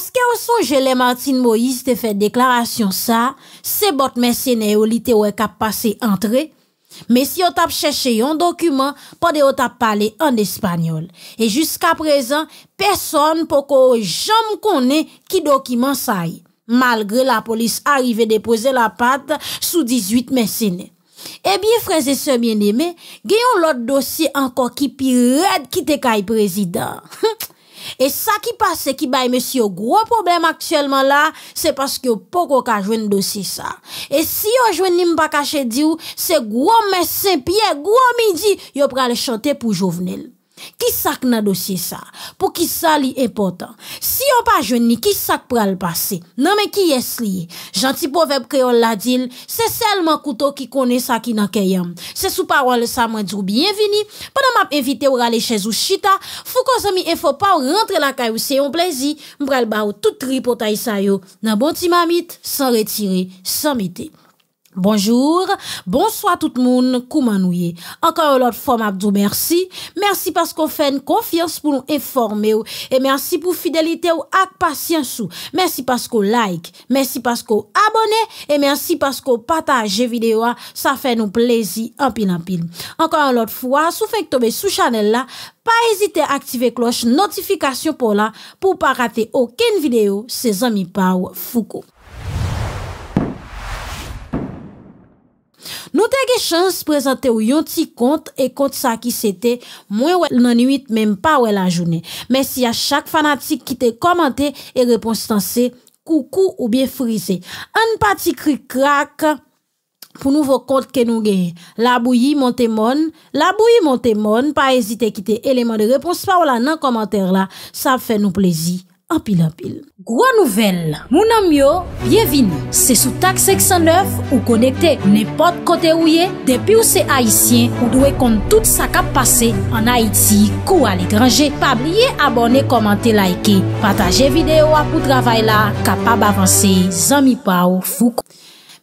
que ce songe les Martine Moïse te fait déclaration ça? c'est bot mercenaire ou li te cap Mais si on t'a cherché un document pendant ou t'a parlé en espagnol et jusqu'à présent personne poko jamais connaît qui document ça malgré la police arrivée déposer la patte sous 18 mercenaires. Eh bien frères et sœurs bien-aimés, gagnons l'autre dossier encore qui pire qui te caille président. Et ça qui passe, qui a monsieur gros problème actuellement là, c'est parce que poko ka dossier ça. Et si yo ni pas caché diou, c'est gros mes Saint-Pierre, gros midi, yo pral chanter pour Jovenel. Qui sak nan dossier sa? pour ki sa li important. Si on pas jeune ni, ki sak pral non, Non qui ki ce li? Janti proverbe créole la dil, se seulement kouto ki kone sa ki nan keyam. Se sous parole sa mwen dis bienvenue. Pendant ma evite ou rale chez ou chita, fou qu'on zami et pa ou rentre la kay ou se yon plaisir. mbral ba ou tout tripotay sa yo, nan bon timamite sans retirer, sans Bonjour, bonsoir tout le monde, comment nous Encore une fois, Abdou, merci. Merci parce qu'on fait une confiance pour nous informer et merci pour fidélité ou ak patience Merci parce qu'on like, merci parce qu'on abonne et merci parce qu'on partage vidéo, ça fait nous plaisir en pile en pile. Encore une fois, si vous tomber sous channel là, pas hésiter à activer cloche notification pour là pour pas rater aucune vidéo, c'est amis Pau, Foucault. Nous avons chance de présenter un petit compte et compte ça qui c'était moins ou nuit, même pas ou la journée. Merci à chaque fanatique qui t'a commenté et réponse coucou ou bien frisé. Un petit cri crack pour nouveau compte que nous gagnons. La bouillie monte mon. La bouillie monte mon. Pas hésiter à quitter éléments de réponse par là non commentaire là. Ça fait nous plaisir. Apil, apil. Gwa nouvel, moun amyo, bienvin. Se sou tak 609 ou konekte nepot kote ouye, depi ou se Haitien ou dwe kont tout sa kap pase, an Haiti, kou al ekranje. Pabliye abone, komante, laike, pataje videyo apou travay la, kapab avanse, zami pa ou fouk.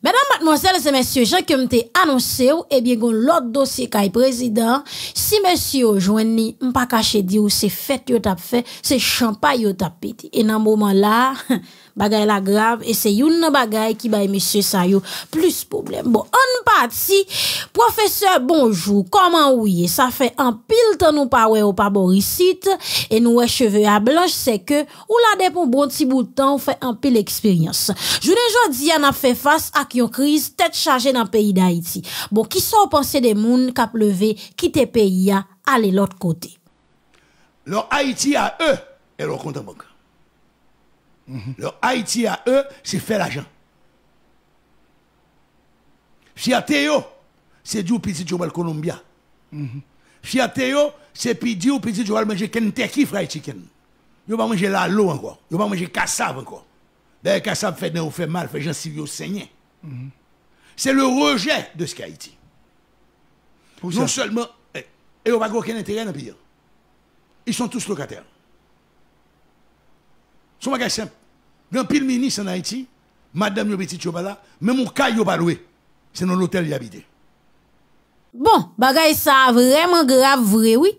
Mesdames, mademoiselles et messieurs, j'ai que m'te annoncé ou, eh bien, gon l'autre dossier qu'a président. Si monsieur joigni, pas caché dit ou c'est fait, yo t'a fait, c'est champagne yo t'a pété. Et dans moment là, Bagay la grave et c'est une bagay qui va monsieur ça yo plus problème. Bon, on parti. Professeur, bonjour. Comment oui? Ça fait un pile temps nous pas ouais au pas Borisite et nous cheveux à blanche, c'est que ou la pour bon petit bout de temps, fait un pile expérience. déjà jodi on a fait face à une crise tête chargée dans le pays d'Haïti. Bon, qui sont pensés des qui cap levé quitter pays à aller l'autre côté. Leur Haïti à eux et leur compte banque. Mhm. Le Haïti à eux, c'est faire l'argent. Fiatéo, c'est du petit Si Colombia. Mhm. Fiatéo, c'est pidi ou petit Joel manger Kentucky Fried Chicken. Yo pas manger la l'eau encore. Yo pas manger cassave encore. D'ailleurs, ben, cassave fait fait mal, fait gens si saigner. Mhm. C'est le rejet de ce Haïti. Non seulement, eh, et on pas aucun intérêt dans le pays. Ils sont tous locataires. Son bagage simple. Grand pile ministre en Haïti, madame yo petit yo même mon cas yo baloué, loué. C'est dans l'hôtel y habité. Bon, bagay sa vraiment grave vrai oui.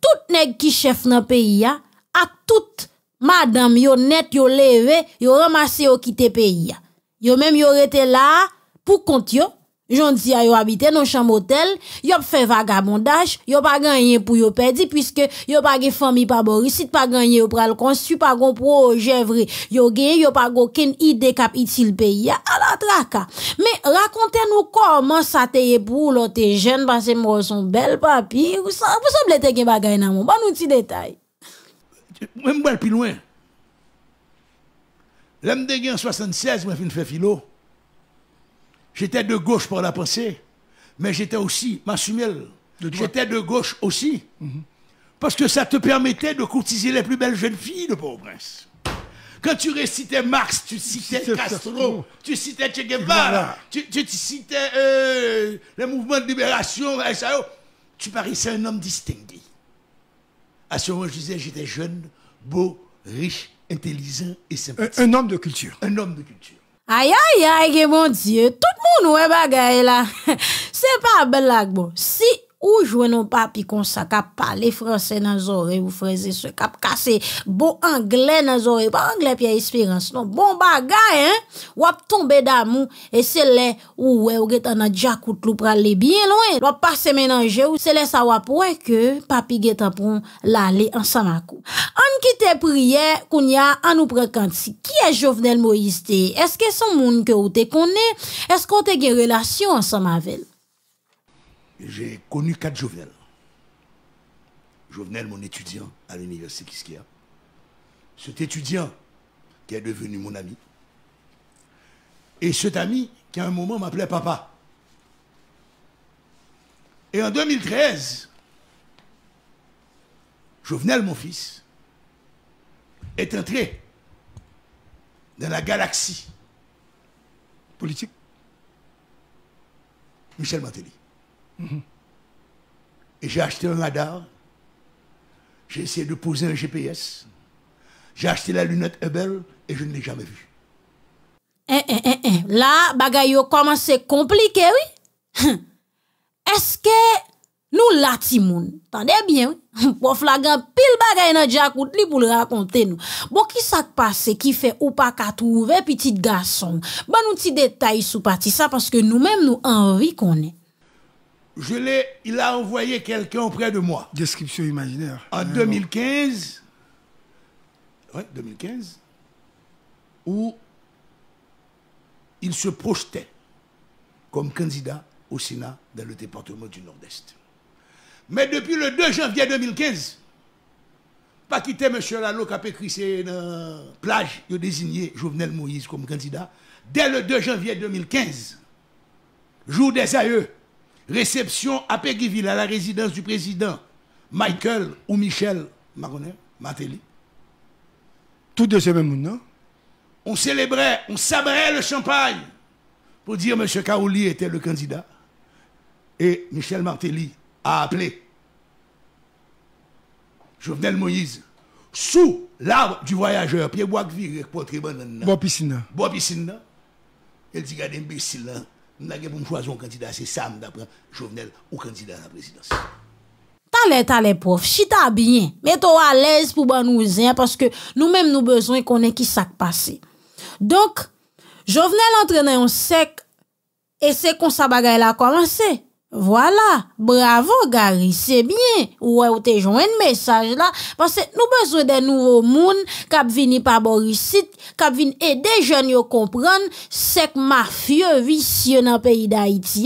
Tout nèg qui chef nan pays a ak tout madame yo net yo levé, yo ramassé yo quitté pays a. Yo même yo rete là pour compte yo dis à yo habite dans chambre hôtel, yo fait vagabondage, yo pas gagné pour yo perdre, puisque yo pas de famille pas Boris, pas gagné pour pral construit pas gon projet vrai. Yo gagné, yo pas aucune idée cap utile pays à la traka. Mais racontez-nous comment ça est pour l'autre jeune parce que moi son bel papier ça vous semblez te gen bagay nan mon. Bon nous petit détail. Même plus loin. L'homme de 76 moi fin fait philo. J'étais de gauche pour la pensée, mais j'étais aussi, m'assumais, j'étais de gauche aussi. Parce que ça te permettait de courtiser les plus belles jeunes filles de port prince Quand tu récitais Marx, tu citais Castro, tu citais Che Guevara, tu, citais euh, le les mouvements de libération, Tu paraissais un homme distingué. À ce moment, je disais, j'étais jeune, beau, riche, intelligent et sympathique. un homme de culture. Un homme de culture. Aïe, aïe, aïe, mon Dieu, tout le monde ouais bagaille là. C'est pas blague, bon. Si ou jouer non papi comme ça cap parler français dans oreille ou français ce cap cassé, bon anglais dans oreille pas anglais Pierre Espérance non bon bagay, hein e ou tomber d'amour et c'est là ou ou getan déjà jacout pour aller bien loin ou se mélanger ou c'est là ça ou pour que papi getan pour l'aller ensemble En on quitte prière qu'on y a on nous prend qui est Jovenel Moïse est-ce que son monde que vous te est-ce qu'on te une relation ensemble avec j'ai connu quatre Jovenel. Jovenel, mon étudiant à l'université Kiskia. Cet étudiant qui est devenu mon ami. Et cet ami qui à un moment m'appelait papa. Et en 2013, Jovenel, mon fils, est entré dans la galaxie politique. Michel Mantelli. Et J'ai acheté un radar. J'ai essayé de poser un GPS. J'ai acheté la lunette Hubble et je ne l'ai jamais vue. Eh, eh, eh, eh. Là, bagaille commence compliqué, oui. Est-ce que nous là, Timoun, attendez bien, oui. Pour flaguer pile bagaille dans Jacout li pour le raconter nous. Bon, qui s'est passé qui fait ou pas qu'à trouver petite garçon? Bon, nous petit détail sous partie ça parce que nous-mêmes nous envie qu'on est il a envoyé quelqu'un auprès de moi. Description imaginaire. En 2015, euh, ouais, 2015, où il se projetait comme candidat au Sénat dans le département du Nord-Est. Mais depuis le 2 janvier 2015, pas quitter M. Lalo qui a écrit euh, plage, il a désigné Jovenel Moïse comme candidat. Dès le 2 janvier 2015, jour des aïeux, Réception à Péguiville, à la résidence du président Michael ou Michel Martelly. Tout Tous deux même même On célébrait, on sabrait le champagne pour dire M. Kaouli était le candidat. Et Michel Martelly a appelé Jovenel Moïse sous l'arbre du voyageur. Pierre Bois viré, portrait Bon piscine. piscine. Il dit, qu'il des imbécile. Hein. Je pour me choisir un candidat, c'est ça, d'après Jovenel, ou candidat à la présidence. Talè talè prof, chita bien, mettez à l'aise pour ben nous parce que nous-mêmes nous besoin qu'on ait qui s'est passé. Donc, Jovenel entre en un sec et c'est qu'on ça bagaille a commencé. Voilà, bravo Gary, c'est bien. Ouais, ou joué un message là parce que nous besoin de nouveaux moun qui vini par Borisit, qui vini aider jeunes yo comprendre c'est mafieux vicieux dans pays d'Haïti.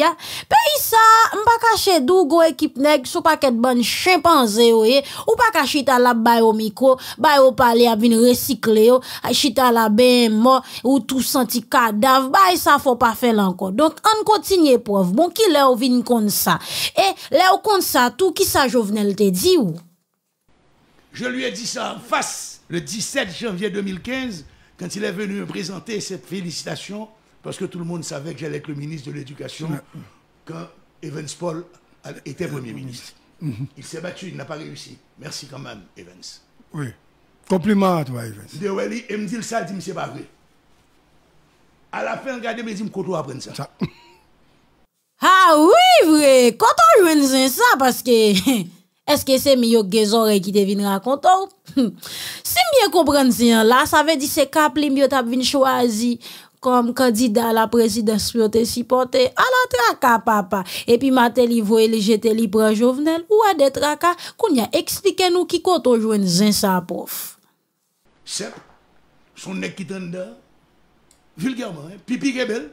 Pays ça, pas cacher dou go équipe nèg sou paquet bonne chimpanzé oye, ou pas cacher ta la biomicro, au micro, ba au parler a vini recycler chita la ben mort ou tout senti cadavre, il ça faut pas faire encore. Donc on continue preuve. Bon qui l'a vini ça et là au compte ça tout qui sa Jovenel te ou? Je lui ai dit ça en face, le 17 janvier 2015, quand il est venu me présenter cette félicitation, parce que tout le monde savait que j'allais être le ministre de l'Éducation quand Evans Paul était euh, Premier ministre. Il s'est battu, il n'a pas réussi. Merci quand même, Evans. Oui. Compliment à toi, Evans. De il me dit ça, il c'est pas vrai. À la fin, regardez, il me dit, je apprendre ça. Ah oui, vrai. Quand on joue une ça, parce que, est-ce que c'est Mio oreilles qui devine raconter? si bien comprendre ça, là, ça veut dire que c'est Cap a qui choisi comme candidat à la présidence pour te supporter. À la traka, papa. Et puis, Matel, il les j'étais jeter libre jovenel. Ou à des tracas qu'on a nous qui compte on joue ça, prof. C'est son nez qui tende, vulgairement, hein, pipi rebelle.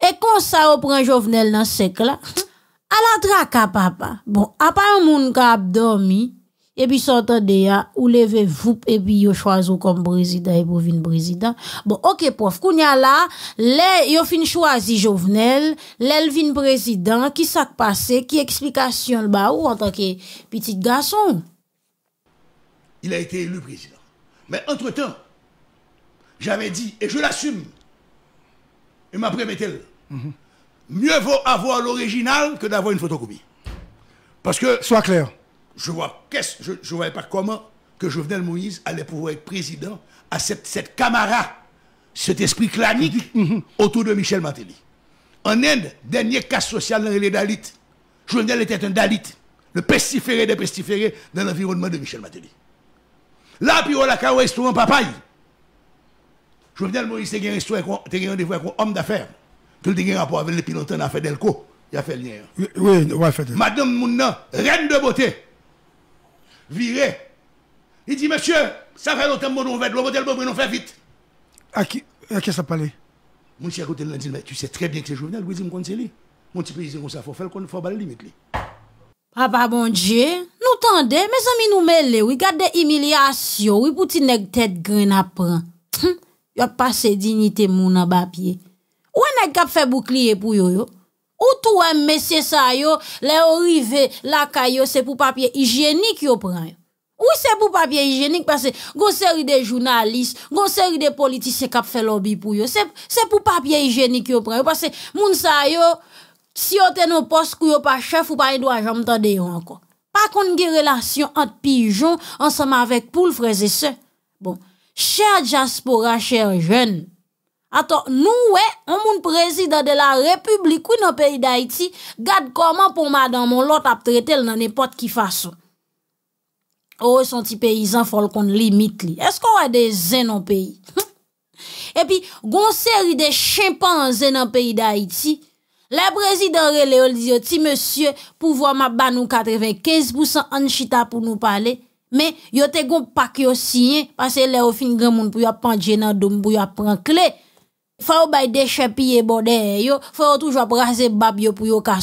E kon sa yo pren jovenel nan sek la, ala dra ka papa. Bon, apa yon moun ka ap dormi, ebi sotan deya, ou leve vup, ebi yo chwazu kom prezident, ebi yo vin prezident. Bon, ok pof, koun ya la, yo fin chwazi jovenel, lel vin prezident, ki sak pase, ki eksplikasyon, ba ou anta ke pitit gason. Il a ete le prezident, men entretan, jame di, e je l'assume, e ma premete l. Mieux vaut avoir l'original que d'avoir une photocopie. Parce que. Sois clair. Je vois, qu'est-ce, je, je voyais pas comment que Jovenel Moïse allait pouvoir être président à cette, camara, cet esprit clanique autour de Michel Martelly. En Inde, dernier cas social dans les Dalits. Jovenel était un Dalit, le pestiféré des pestiférés dans l'environnement de Michel Martelly. Là, puis on a un restaurant papaye. Jovenel Moïse, c'est un rendez-vous avec un homme d'affaires. Pèl di gen rapò avèl lè pi lontè nan fèdèl kò, ya fèl nyen. Oui, oui, fèdèl. Madame Mounan, ren de botè! Virè! I di, mèchè, sa fèl lontèm mounon vèd, lò botèl mounon fè fit! A ki, a kè sa palè? Moun si akoute lè lè, ti sè trè bèk se jounèl, wè zim kon se li. Moun ti pe zim kon sa fò, fèl kon fò balè limit li. Papa bon diè, nou tendè, mè san mi nou mè lè, wè gade de imiliasyon, wè pouti n Ou ane e kap fe boukliye pou yo yo? Ou tou ane mesye sa yo, le orive laka yo, se pou papye hygienik yo pren yo? Ou se pou papye hygienik, pase gonseri de jounalist, gonseri de politis se kap fe lobby pou yo? Se pou papye hygienik yo pren yo? Pase moun sa yo, si yo ten o pos kou yo pa chef ou pa idwa, jan mtande yo anko. Pa kon gen relasyon ante pijon, anseman vek pou l freze se. Bon, chèr Jaspora, chèr jèn, Ato, nou we, an moun prezidant de la republikou nan peyi da iti, gade koman pou mada moun lot ap tretel nan epot ki fason. Ou e son ti peyizan fol kon limit li. Eskou wè de zen nan peyi? Hm? E pi, goun seri de chimpanzè nan peyi da iti, le prezidant re le ou li diyo ti monsye pou vwa ma banou 85% an chita pou nou pale, me yo te goun pak yo siyen, pase le ou fin gen moun pou yo pandje nan dom pou yo pran kley, Faut bay des yo, faut toujours braser babio pour yo ka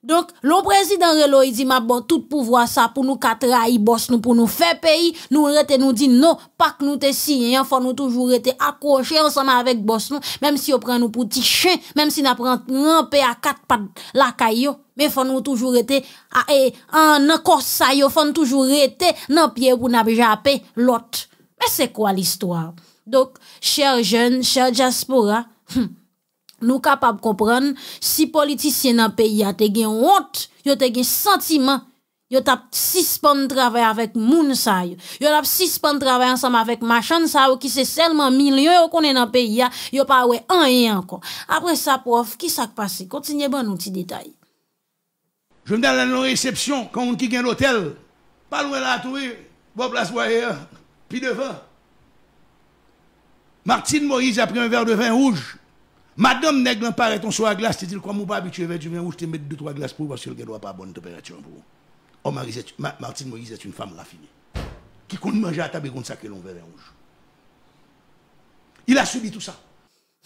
Donc, le président Relo, il dit, ma bon, tout pouvoir ça pour nous trahir boss nous, pour nous faire pays, nous rete nous dit non, pas que nous te signé, faut nous toujours être accroché ensemble avec boss nous, même si on prend nous pour petit chien, même si on prend ramper à quatre pattes la caillou, mais faut nous toujours e, être en encore ça, faut nous toujours être non pied pour nous japper l'autre. Mais c'est quoi l'histoire? Donc, chers jeunes, chers diaspora, hum, nous sommes capables de comprendre si les politiciens dans le pays a des honte, yo a des sentiments. Yo tap suspend travail avec moun sa yo. six tap de travail ensemble avec les sa qui sont seulement million yo dans le pays ya. Yo pas wè un un encore. Après ça prof, qui s'est passé? continuez nous nous petit détail. Je me donne la réception quand on quitte l'hôtel. Pas loin là tout, bon place hein, puis devant. Martine Moïse a pris un verre de vin rouge. Madame Nègre paraît ton soir à glace, tu dis comme ou pas habitué avec du vin rouge, tu mets deux trois glaces pour parce le ne doit pas bonne température pour vous. Oh, Martine Moïse est une femme raffinée qui compte manger à table et ça que l'on verre rouge. Il a subi tout ça.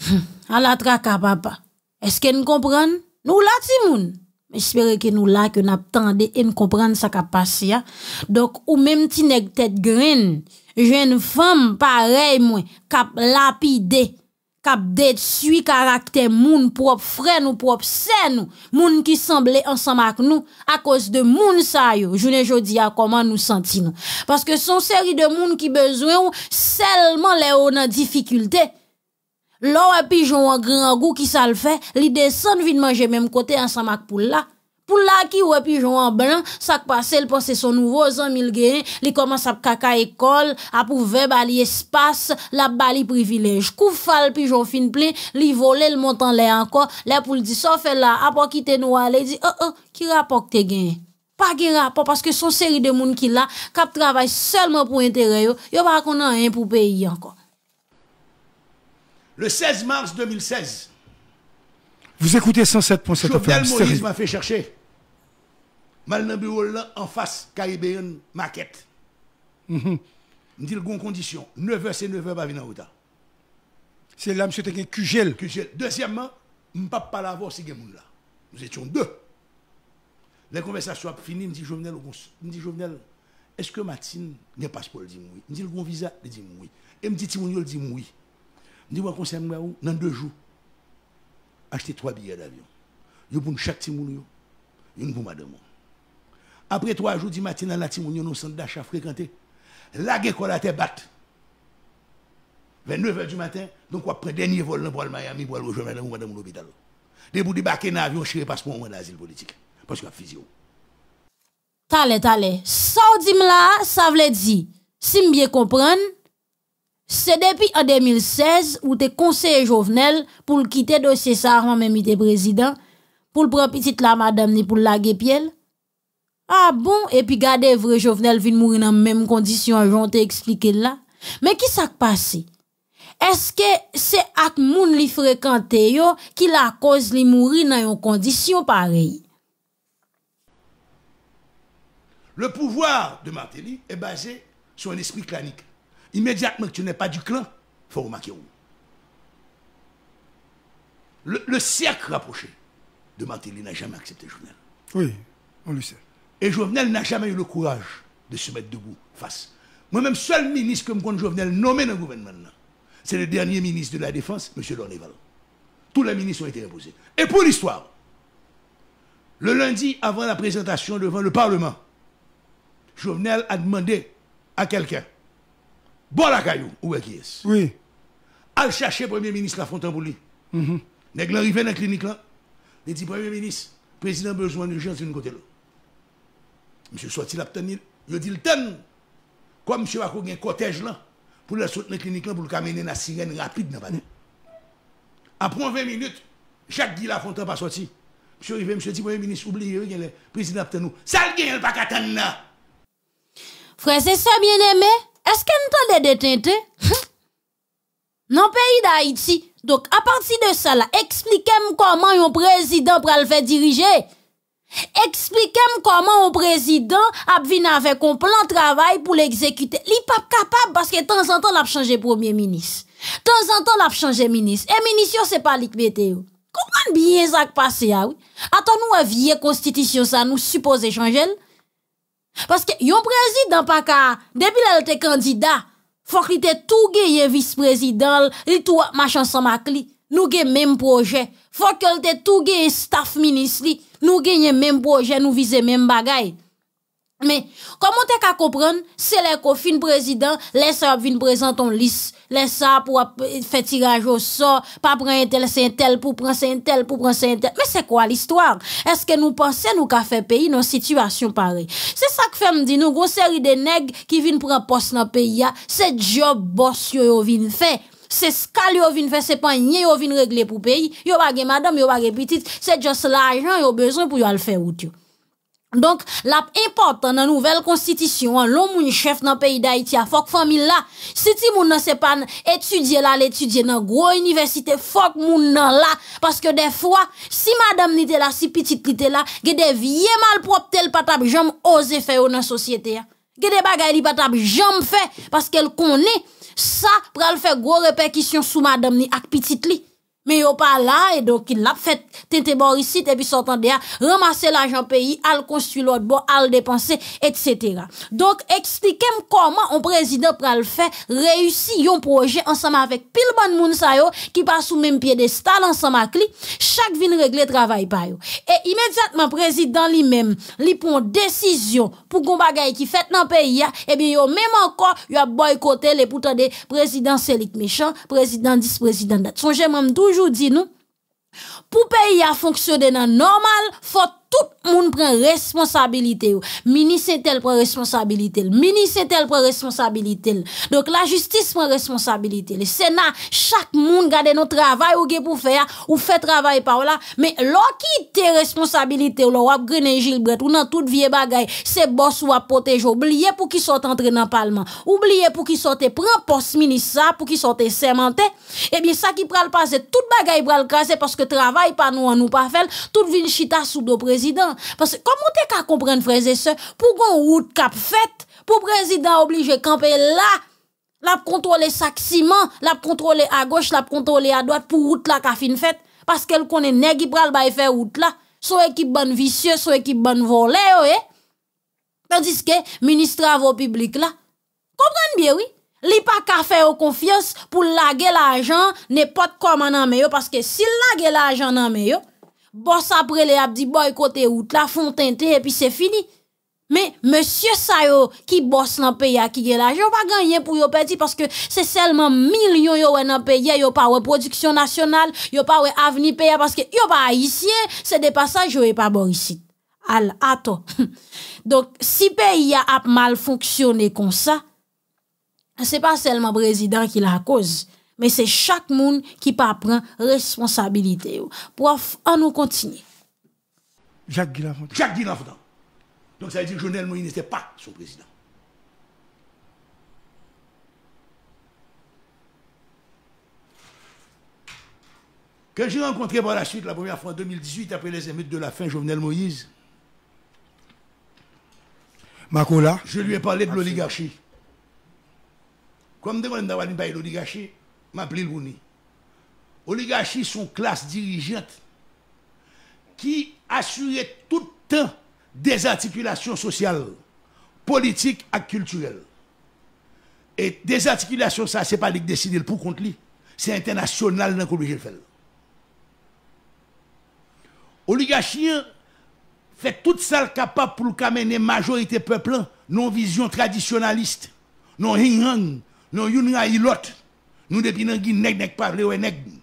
Hum, à la traque, papa. Est-ce qu'elle nous Nous, là, Timoun. J'espère que nous, là, que nous attendons et nous comprenons ce qui a passé. Hein. Donc, ou même, si nègre tête graine jeune femme pareil moi cap lapider cap détruit caractère moun propre frère ou propre sœur nous qui semblait ensemble avec nous à cause de moun ça je ne jodi comment nous senti parce que son série de moun qui besoin seulement les on en difficulté l'eau a pigeon en grand goût qui s'en fait l'idée descend vite manger même côté ensemble avec poule là pour la qui ou pigeon en blanc ça passe le pense son nouveau ami il gagne il commence à caca école à pouvoir bali espace la bali privilège koufal pigeon fin plein Il volait le montant l'air encore là pour dire ça fait là après quitter nous aller dit oh oh qui rapporte tes gagne pas qui rapport parce que son série de monde qui là cap travaille seulement pour intérêt yo yo pas qu'on a rien pour payer encore le 16 mars 2016. Vous écoutez 107.7 FM mal dans bureau là en face Caribbean Market. -hmm. dit gon condition, 9h c'est 9h pas venir en retard. C'est là monsieur te QGL. QGL. Deuxièmement, m pas parler avoir ces gens là. Nous étions deux. Les conversations ont fini, me dit Jovenel, me dit Jovenel, est-ce que Martine n'a pas passeport dire oui. Me dit le bon visa, il dit oui. Et me dit Timounio dit oui. Me dit moi conseil moi dans deux jours. Acheter trois billets d'avion. Yo pour chaque Timounio, une pour madame. Après trois jours du matin, dans la Timounion, nous sommes d'achat fréquenté. La a te batte. 29h du matin, donc après, dernier vol pour le Miami pour le rejoindre dans l'hôpital. Debout débarquer dans l'avion, chéri passeport pour l'asile politique. Parce qu'on physio. le physio. Tale, tale. Saudim là, ça veut dire, si bien comprendre, c'est depuis en 2016 où tu conseiller Jovenel pour quitter le dossier ça avant même président, pour le prendre petite là, madame ni pour la ah bon, Et puis gade vrai jovenel même condition, j'en menm là, là. Mais qui s'est passé Est-ce que c'est ak moun li frekante yo qui la causé li mourir dans une condition pareille Le pouvoir de Martelly est basé sur un esprit clanique. Immédiatement que tu n'es pas du clan, il faut remarquer Le, le cercle rapproché de Martelly n'a jamais accepté Jovenel. Oui, on le sait. Et Jovenel n'a jamais eu le courage de se mettre debout face. Moi-même, seul ministre que compte Jovenel nommé dans le gouvernement, c'est le dernier ministre de la Défense, M. Lorneval. Tous les ministres ont été imposés. Et pour l'histoire, le lundi avant la présentation devant le Parlement, Jovenel a demandé à quelqu'un, bon la caillou, où est qui est Oui. Al chercher Premier ministre La Fontaine pour mhm. lui. arrivé dans la clinique là, il dit Premier ministre, président besoin d'urgence d'une côté l'autre. Mse Soti l ap tenil, yo di l ten nou. Kwa mse wakou gen kotej lan, pou l sotne klinik lan pou l kamene na sirene rapid nan banen. Apron 20 minut, chak gi la fontan pa Soti. Mse rive, mse di, mwenye minis, oubliye, gen le, prezident ap ten nou. Sal gen yon baka ten nan! Fransese a bien eme, eske n tan de detente? Nan peyi da Haiti, dok a parti de sa la, explikem koman yon prezident pral fe dirije? Expliquez-moi comment un président a fait avec un plan de travail pour l'exécuter. Il pas capable parce que de temps en temps, il a changé premier ministre. De temps en temps, il a changé ministre. Et ministre, c'est pas comprends Comment bien ça passé ah oui? Attends, nous, une vieille constitution, ça nous suppose changer. Parce que, un président, pas qu'à, depuis qu'il était candidat, faut qu'il était tout gagné vice-président, il tout marcher ensemble m'a nous avons même projet. Faut que tout gagne staff ministre nous gagnons même projet, nous visons même bagaille. Mais comment t'es qu'à comprendre, c'est les cofines président, les ça vin présenter ton liste, les ça pour faire tirage au sort, pas prendre tel c'est tel pour prendre c'est tel pour prendre c'est tel. Mais c'est quoi l'histoire Est-ce que nous pensons nous qu'a fait pays dans situation pareille C'est ça que fait me dire. nous, grosse série de nègres qui viennent prendre poste dans le pays ah. c'est job boss yo, yo vin fait c'est ce qu'elle yo de faire c'est pas rien yo vinn régler pour pays yo pas de madame yo pas petite c'est juste l'argent yo besoin pour y le faire route donc la important dans nouvelle constitution hein, l'homme un chef dans le pays d'Haïti hein, que la famille là si tu moun nan c'est pas étudier là l'étudier dans grosse université fuck moun nan là parce que des fois si madame n'était là si petite n'était là gè des propre malpropre tel patab jam oser faire dans société hein que des bagages li pas tab fait parce qu'elle connaît ça pour faire gros répercussions sous madame ni ak petite li. Mais yo pas là, et donc il l'a fait, tenter ici, et puis s'entendait de ramasser l'argent pays, à le construire l'autre à le dépenser, etc. Donc, expliquez-moi comment un président pral fait réussir un projet ensemble avec pile bon moun yo, qui passe sous même pied stade ensemble avec lui, chaque ville régler travail par yo. Et immédiatement, président lui-même, lui prend décision pour gon bagaille qui fait dans le pays, et bien yo même encore, yo boycotté les pourtant des présidents méchant, président dis président Songez vous dit nous pour payer à fonctionner dans normal faut tout le monde prend responsabilité. Ministre tel prend responsabilité. Ministre tel prend responsabilité. Donc la justice prend responsabilité. Le Sénat, chaque monde garde notre travail ou pour faire, ou fait travail par là. Mais l'on tes responsabilité, ou a grené Gilbert, ou dans toute vieille bagaille, c'est boss ou à protéger. Oubliez pour qui sortent entrés dans le Parlement. Oubliez pour qui sont prend poste ministre pour qui sortent sermentés. Eh bien, ça qui prend pral passer, toute bagaille le casse, parce que travail pas nous, on nous pas fait, tout vin chita sous le président président. Parce que comment t'es qu'à comprendre, frères et sœurs, pour qu'on route cap fait, pour président obligé camper là, l'a contrôler sac ciment, l'a contrôler à gauche, l'a contrôler à droite pour route là qu'a fin fait. Parce qu'elle connaît nèg qui pral faire route là. Son équipe bonne vicieux, son équipe bonne volée, oh, eh? Tandis que ministre travaux publics là, comprenez bien, oui. Li pa ka fè yo confiance pour laguer l'argent ne pot koman nan me yo, paske si lage nan mais yo, Boss après les abdi boy côté la fontaine et puis c'est fini. Mais monsieur Sayo qui bosse dans le pays a qui là l'argent pas gagné pour yo petit parce que c'est seulement millions yo dans pays yo pas production nationale yo pas avenir pays parce que yo pas ici c'est des passages yo pas bon ici. Al Donc si le pays a, mal fonctionné comme ça c'est pas seulement le président qui la cause mais c'est chaque monde qui pa prend responsabilité. Prof, on nous Jacques Guy Donc ça veut dire que Jovenel Moïse n'était pas son président. Que j'ai rencontré par la suite, la première fois en 2018, après les émeutes de la fin, Jovenel Moïse. Macola. Je lui ai parlé de l'oligarchie. Comme devant d'avoir une l'oligarchie, m'appelle Bouni. Oligarchie sont classe dirigeante qui assurait tout le temps des articulations sociales, politiques et culturelles. Et des articulations, ça, ce n'est pas lui décider pour contre lui. C'est international dans obligé de faire. Oligarchie fait tout ça capable pour la majorité peuple non vision traditionnaliste, non yin non yun lot Nou depi nan ki nek nek parle oue nek nou.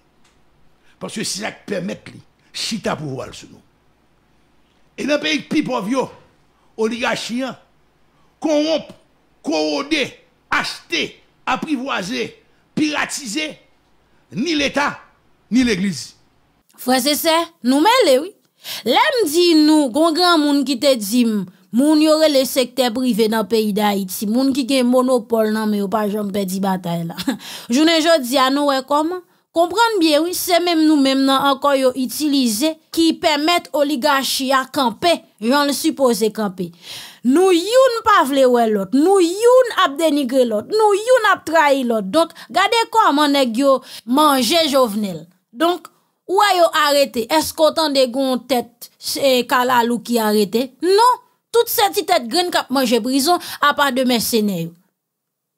Paswè si lak pèmèk li, chita pou wòl sou nou. E nan pe yik pipo vyo, oliga chiyan, koromp, korode, achte, aprivoaze, piratize, ni l'Etat, ni l'Eglise. Fwa se se, nou mè le wè. Lè m di nou, kon gran moun ki te jim, moun yore le secteur privé dans le pays d'Haïti, moun ki gen monopole nan, mais ou pas j'en bataille là. Joune jodi à nous, comment? Comprendre bien, oui, c'est même nous-mêmes, qui encore, yo, qui permettent oligarchie à camper, j'en le suppose camper. Nous, youn, pas vle ou l'autre. Nous, youn, ap dénigrer l'autre. Nous, youn, ap trahi l'autre. Donc, gardez comment, nèg, yo, manger, jovenel. Donc, ou a yo arrêté? Est-ce qu'autant de gon tête, c'est kalalou qui arrêté? Non! toute cette tête graines qui manger prison à part de mercenaires.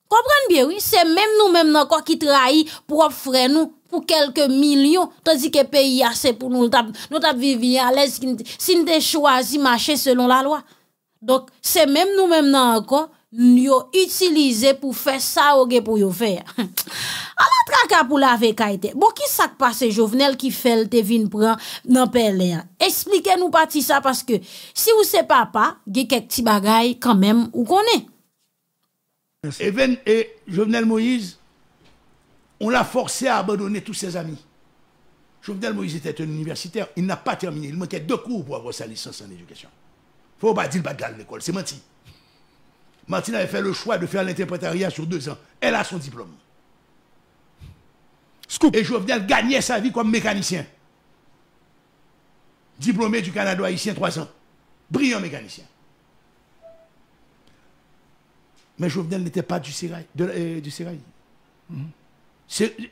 Comprenez bien, oui, c'est même nous-mêmes encore qui trahit pour offrir nous pour quelques millions, tandis que pays assez pour nous, nous vivre à l'aise si nous choisi marcher selon la loi. Donc, c'est même nous-mêmes encore yo utiliser pour faire ça ou pour faire. Alors traka pour la faire. Bon qui s'est passé Jovenel qui fait te vin prend dans Pelin. Expliquez-nous pas ça parce que si vous savez il papa, a quelques petits bagailles quand même où connaît. est. et Jovenel Moïse, on l'a forcé à abandonner tous ses amis. Jovenel Moïse était un universitaire, il n'a pas terminé, il manquait deux cours pour avoir sa licence en éducation. Faut pas dire à l'école, c'est menti. Martine avait fait le choix de faire l'interprétariat sur deux ans. Elle a son diplôme. Et Jovenel gagnait sa vie comme mécanicien. Diplômé du Canada haïtien, trois ans. Brillant mécanicien. Mais Jovenel n'était pas du Sérail. Euh, mhm.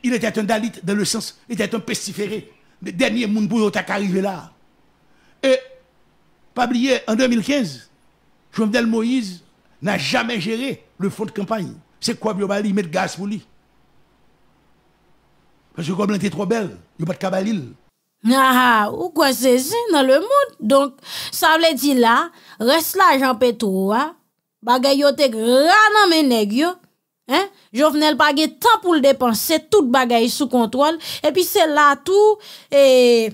Il était un Dalit dans le sens, il était un pestiféré. Le dernier monde pour arrivé là. Et, pas en 2015, Jovenel Moïse n'a jamais géré le fonds de campagne. C'est quoi Biobali mettre gaz pour lui Parce que comme était trop belle, il n'y a pas de cabalil. Ah, ou quoi c'est dans le monde. Donc, ça veut dire là, reste là, jean hein? bagay yo te granan men neg yo. Hein? Jovenel pas temps pour le dépenser, tout bagay sous contrôle. Et puis c'est là tout, et...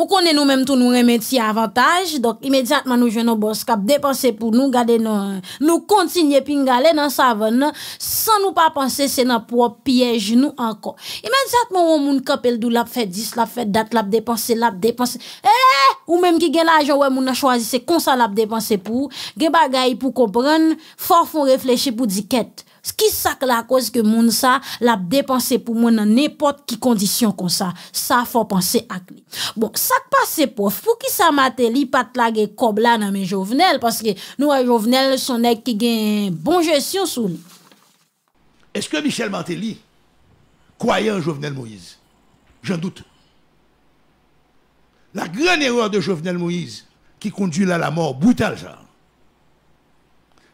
Ou nous nous même nous nous avantage, donc immédiatement nous jouons nos cap dépenser pour pour nous, garder nous continuer pingaler dans savon sans pas penser pa dans se piège nous nous immédiatement on monde on ou moun dou la dis, la la date la dépenser eh, ou même qui gen l'argent ouais a c'est se konsa la a pour gagne pour pour comprendre, fort réfléchir réfléchir pour ce qui sac la cause que moun sa, la pour pour moun n'importe qui condition comme ça. Ça, il faut penser à Bon, ça qui ça, pour ki sa pas pas pat pas dans mes nan Parce jovenel, que nou les jovenel son qui ki gen bon lui. Est-ce que Michel Martelly croyait en Jovenel Moïse? J'en doute. La grande erreur de Jovenel Moïse qui conduit à la mort brutale,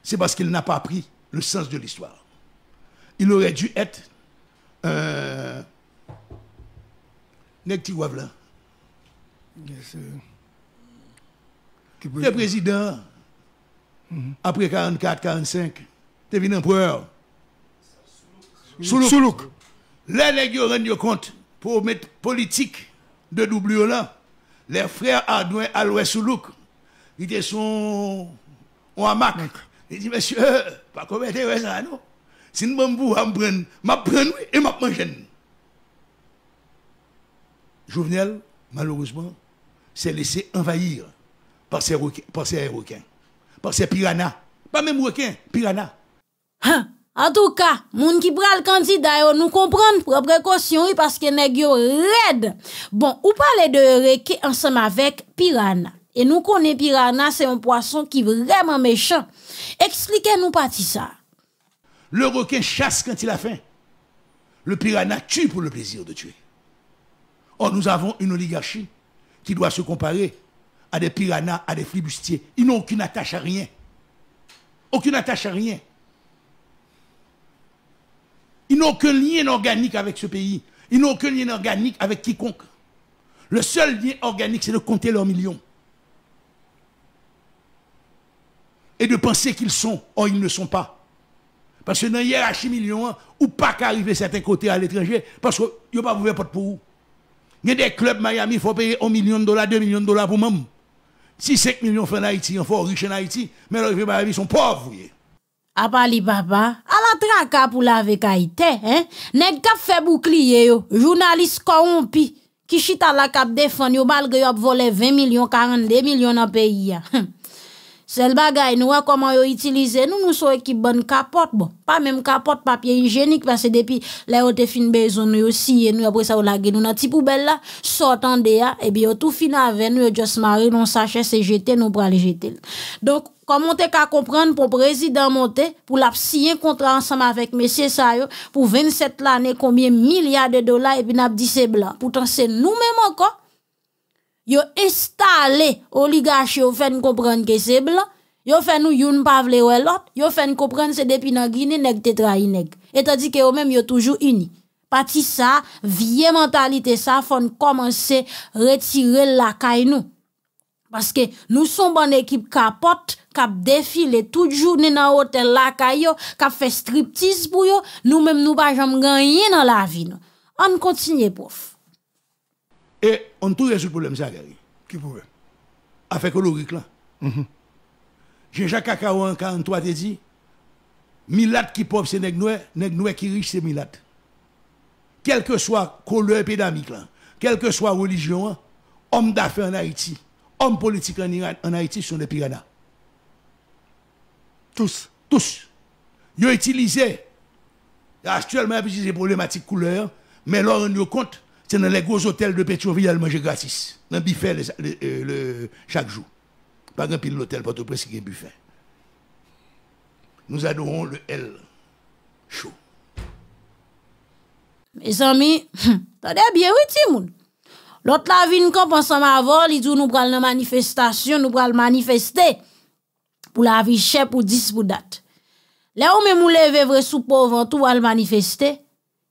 c'est parce qu'il n'a pas appris le sens de l'histoire. Il aurait dû être un euh, là. Le président, mhm. après 44, 45, t'es venu empereur. Soulouk. Soulouk. Les nègres rendent compte pour mettre politique de doublure là. Les frères Ardouin à l'ouest Soulouk, ils sont en hamac. Il dit, monsieur, pas comme ça, non Si nous bambou, prendre, je vais prendre et vais manger. Jovenel, malheureusement, s'est laissé envahir par ces requins, par ces requins, par piranhas. Pas même requins, piranhas. Hein? en tout cas, gens qui le candidat nous comprenons pour précaution parce que nèg yo raide. Bon, on parle de requins ensemble avec piranha. Et nous connaissons piranha, c'est un poisson qui est vraiment méchant. Expliquez-nous parti ça. Le requin chasse quand il a faim. Le piranha tue pour le plaisir de tuer. Or, nous avons une oligarchie qui doit se comparer à des piranhas, à des flibustiers. Ils n'ont aucune attache à rien. Aucune attache à rien. Ils n'ont aucun lien organique avec ce pays. Ils n'ont aucun lien organique avec quiconque. Le seul lien organique, c'est de compter leurs millions. et de penser qu'ils sont. Or, ils ne sont pas. Parce que dans la hiérarchie million, ou pas qu'arriver certains côtés à l'étranger, parce que vous pas ouvert porte pour vous. Il y a des clubs Miami, il faut payer 1 million de dollars, 2 millions de dollars pour même. Si 5 millions font en Haïti, on faut riche en Haïti, mais les Miami sont pauvres. A les papa, à la traka pour la Haïti, hein? Nèg kap fait bouclier journaliste corrompu, qui chita la cap défend malgré yo volé 20 millions, 42 millions dans le pays. Hein? Selbagay, bagage, nous voyons comment yo utilisé. Nous, nous sommes équipe bonne capote. Bon, pas même capote papier hygiénique, parce que depuis, là, on te fin besoin, nous aussi, et nous, après ça, on l'a gagné. Nous, notre poubelle, là, sortant de ya, et bien, au tout fin avec nous, on just marre, non, sachet, c'est jeté, nous, pour aller jeter. Donc, comment t'es qu'à comprendre pour président monter, pour la signer contrat ensemble avec monsieur Sayo, pour 27 l'année, combien milliards de dollars, et puis, n'a dit blanc. Pourtant, c'est nous-mêmes encore, yo installé oligarchie yo fait comprendre que c'est blanc yo fait nous youn pas vle l'autre yo fait comprendre c'est depuis nan Guinée nèg te trahi nèg et tandis que yo même yo toujours unis parti ça vieille mentalité ça faut commencer retirer la caille nous parce que nous sommes bonne équipe capote cap défilé toute journée dans hôtel la caillou cap fait striptease pour yo nous même nous pas jamais rien dans la vie nous on continue prof et on trouve résout le problème, ça, Gary. Qui pourrait. Avec colorique là. Mm -hmm. Jean-Jacques en hein, 43 te dit Milat qui pauvre, c'est Negnoué, Negnoué qui riche, c'est Milat. Quelle que soit couleur épidémique, là, quelle que soit religion, hein, homme d'affaires en Haïti, homme politique en, Iran, en Haïti sont des piranhas. Tous. Tous. Ils ont utilisé. Actuellement, ils c'est problématique couleur, mais leur on compte Se nan le gwoz otel de Petroviye al manje gratis. Nan bife le chak jou. Pa gen pil l'otel pato preske gen bife. Nou zadovon le el chou. Me zami, tade biye witi moun. Lot la vin konp ansan ma avon, li djou nou pral nan manifestasyon, nou pral manifesté, pou la vi chep ou dis pou dat. Le ou me mou leve vre soupo vantou val manifesté,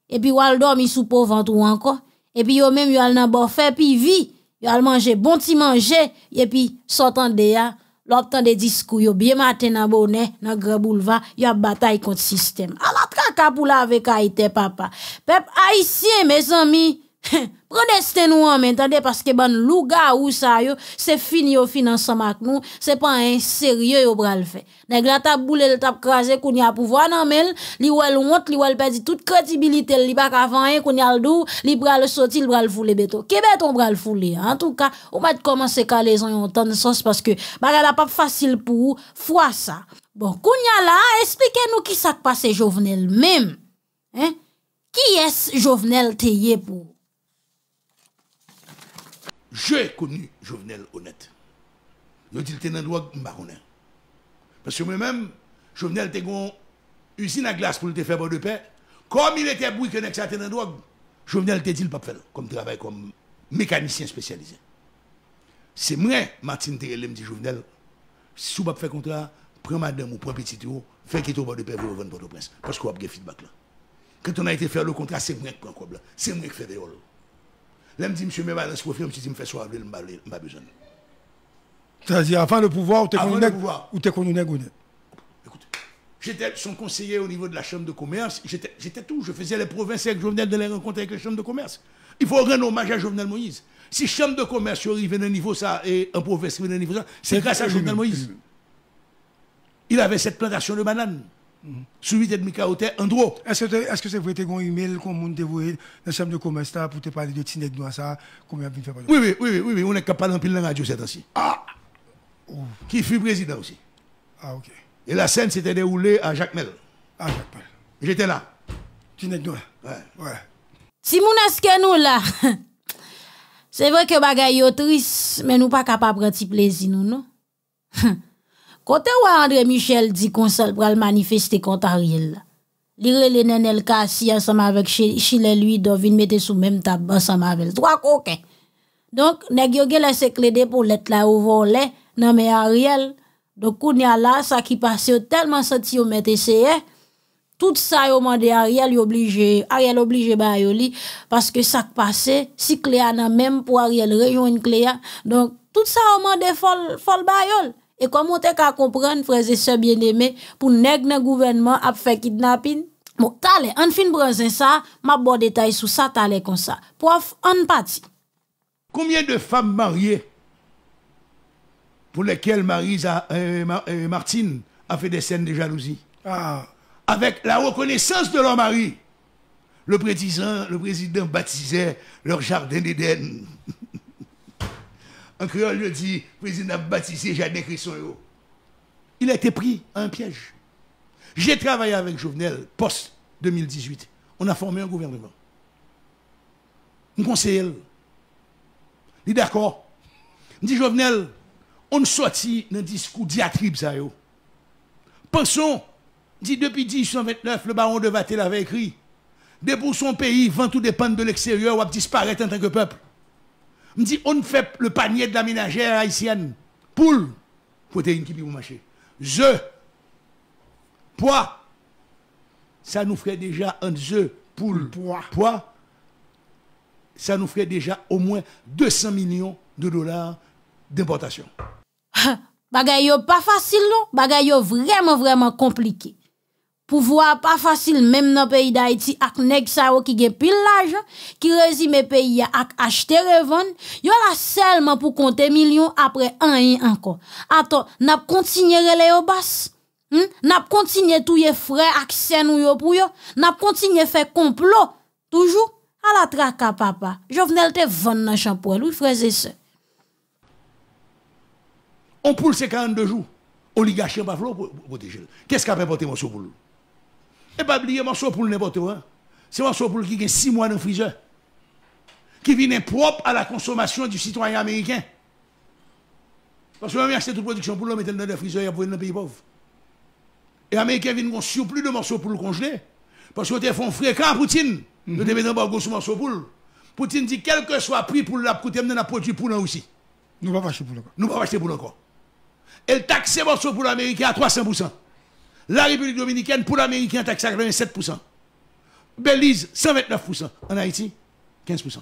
e pi wal do mi soupo vantou ankon, Et yo même yo al nan fait puis, vi, yo al manje, bon ti manje, puis des de ya, lop bien de diskou yo, matin matin nan bonnet, nan gre bouleva, yo a bataille kont système alors traka pou la avec haïti papa. Pep, haïtien mes amis... Prenez desten nous, an parce que que ban louga ou sa yo, se fini yo avec nous, c'est se pa sérieux au yo bral fait. Neg la tap boule, le tap kraze, koun y a pouvoir an men, li elle honte, li elle pedi tout crédibilité, li bak avan y koun le dou, li bral soti, li bral foule beto. Ke beton bral foule, en tout ka, ou mat commencer se les le yon tan sens, que baga la pas facile pour ou, fwa sa. Bon, y a là, expliquez nous qui s'est passé jovenel même, Hein? Qui est jovenel teye pour? J'ai connu Jovenel honnête. Je dis, un droit Parce que moi-même, Jovenel était une usine à glace pour le faire de paix. Comme il était bruit que ça un drogue, Jovenel était dit le pas faire comme travail comme mécanicien spécialisé. C'est moi, Martin Terrelé, dit Jovenel, si vous ne faire contrat, prends madame ou prends petit tout, fais qu'il tombe de paix pour vendre Port-au-Prince. Parce qu'on a un feedback là. Quand on a été faire le contrat, c'est moi qui prends le C'est moi qui fais des rôles. Là, me dit, monsieur, mais balance pour film, si il me fait soir, il m'a pas besoin. C'est-à-dire, avant le pouvoir, ou t'es connu Ou connu Écoute, j'étais son conseiller au niveau de la chambre de commerce, j'étais tout. Je faisais les provinces avec Jovenel de les rencontres avec la chambre de commerce. Il faut rendre hommage à Jovenel Moïse. Si chambre de commerce à un niveau ça et un province à un niveau ça, c'est grâce à Jovenel Moïse. Il avait cette plantation de bananes. Suivi de Mika Oter, Est-ce que c'est vrai que tu as un email qu'on m'a envoyé dans le sommet de commerce pour te parler de Tinek Noir, ça, combien faire Oui, oui, oui, oui, oui, on est capable d'en pile la radio cette année. Ah Qui fut président aussi. Ah, ok. Et la scène s'était déroulée à Jacques Mel. Ah, Jacques Mel. J'étais là. Tinek Noir. Ouais. Ouais. Si moun que nou la, C'est vrai que bagay mais nous pas pas de prendre pranti plaisir, nous, non Kote wè André Michel qu'on konsel pral manifesté contre Ariel Il Li nenel kasi ensemble avec chile lui do vin mette sou même tab ensemble. Trois coquins. Donc Donk, a yo gen pour se là où let la ou volè nan mais Ariel. Donc koun y a là ça qui yo tellement senti yo mette seye. Hein. Tout ça yo mande Ariel yo oblige, Ariel oblige ba yo li, ça passait si Cléa nan même pour Ariel rejoindre Cléa. donc tout ça yo mande fol, fol ba yo et tu qu'à comprendre frères et sœurs bien aimés, pour nèg le gouvernement à faire kidnapping? Bon, ça, en fin brezen ça, ma taille sur ça, ça, t'allez comme ça. Prof, on pati. Combien de femmes mariées pour lesquelles Marisa, euh, euh, Martine a fait des scènes de jalousie ah. Avec la reconnaissance de leur mari, le président, le président baptisait leur jardin d'Éden. En créole, je dis, président a baptisé son yo Il a été pris à un piège. J'ai travaillé avec Jovenel, post-2018. On a formé un gouvernement. Un conseiller. Il est d'accord. dit Jovenel, on sortit dans discours diatribe ça Pensons, dit depuis 1829, le baron de Vatel avait écrit, dès pour son pays, vent tout dépend de l'extérieur ou disparaître en tant que peuple dit on fait le panier de la ménagère haïtienne. Poule, protéine qui vous marcher. Je, poids, ça nous ferait déjà un jeu, poule, poids. ça nous ferait déjà au moins 200 millions de dollars d'importation. Bagay pas facile non, Bagayo vraiment vraiment compliqué pouvoir pas facile même dans le pays d'Haïti ak nèg sa qui gen pile l'argent qui résume pays ak acheter revendre yo la seulement pour compter millions après un encore attends n'a continuer relé au basse hmm? n'a continuer touyer frère ak sen ou yo pou yo n'a continuer faire complot toujours à la traka papa Jovenel te vendre dans pour lui frères et sœurs on poule ces 42 jours oligarchie pas protéger qu'est-ce qu'a apporté monsieur pour et eh pas ben, oublier morceau pour n'importe où. C'est morceau pour qui a 6 mois dans le friseur. Qui vient propre à la consommation du citoyen américain. Parce que acheter toute production pour le mettre dans le friseur et pour dans le pays pauvre. Et les vient viennent un surplus de morceaux pour le congeler. Parce qu'ils un fréquent à Poutine. Mhm. Nous devons mettre un sur morceau pour Poutine dit quel que soit le prix pour la nous nous produit pour nous aussi. Nous ne pas acheter pour encore. Nous ne pas acheter pour encore. Elle taxe morceaux pour l'Américain à 300%. La République dominicaine, pour l'Américain, taxe à 27%, Belize, 129%. En Haïti, 15%.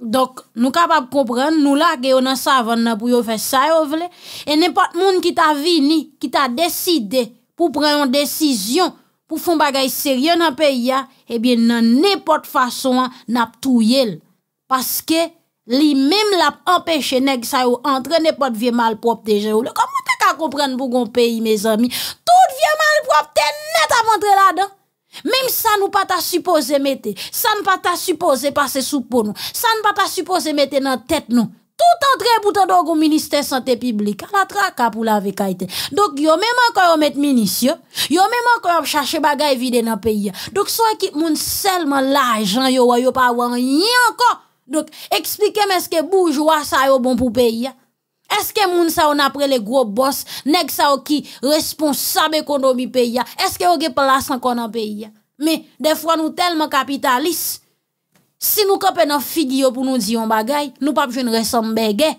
Donc, nous capables de comprendre, nous là, nous avons savons pour faire ça, et n'importe monde qui t'a vini, qui t'a décidé pour prendre une décision, pour faire des bagage sérieux dans le pays, hein, eh bien, dans n'importe façon, hein, n'a tout Parce que, lui-même l'a empêché, nèg, ça, entrer n'importe mal propre déjà. Comment comprendre pour gon pays, mes amis. Tout mal propre, te net à là là dedans même ça nous pas ta supposé mettre, ça nous pas ta supposé passer sous pour nous, ça nous pas ta supposé mettre dans tête nous, Tout entre bouton au ministère santé publique, à la traque pour la été Donc, yo même encore mettre ministre, yo même encore cherche bagay vide dans le pays. Donc, soit qui moun seulement l'argent yo yo pas rien encore. Donc, expliquez-moi ce que bourgeois ça est bon pour pays. Eske moun sa ou napre le grob boss, neg sa ou ki responsabe kondomi peya, eske ou ge plasan kondomi peya. Me, defwa nou telman kapitalist, si nou kapen nan figyo pou nou diyon bagay, nou papjoun resombegey.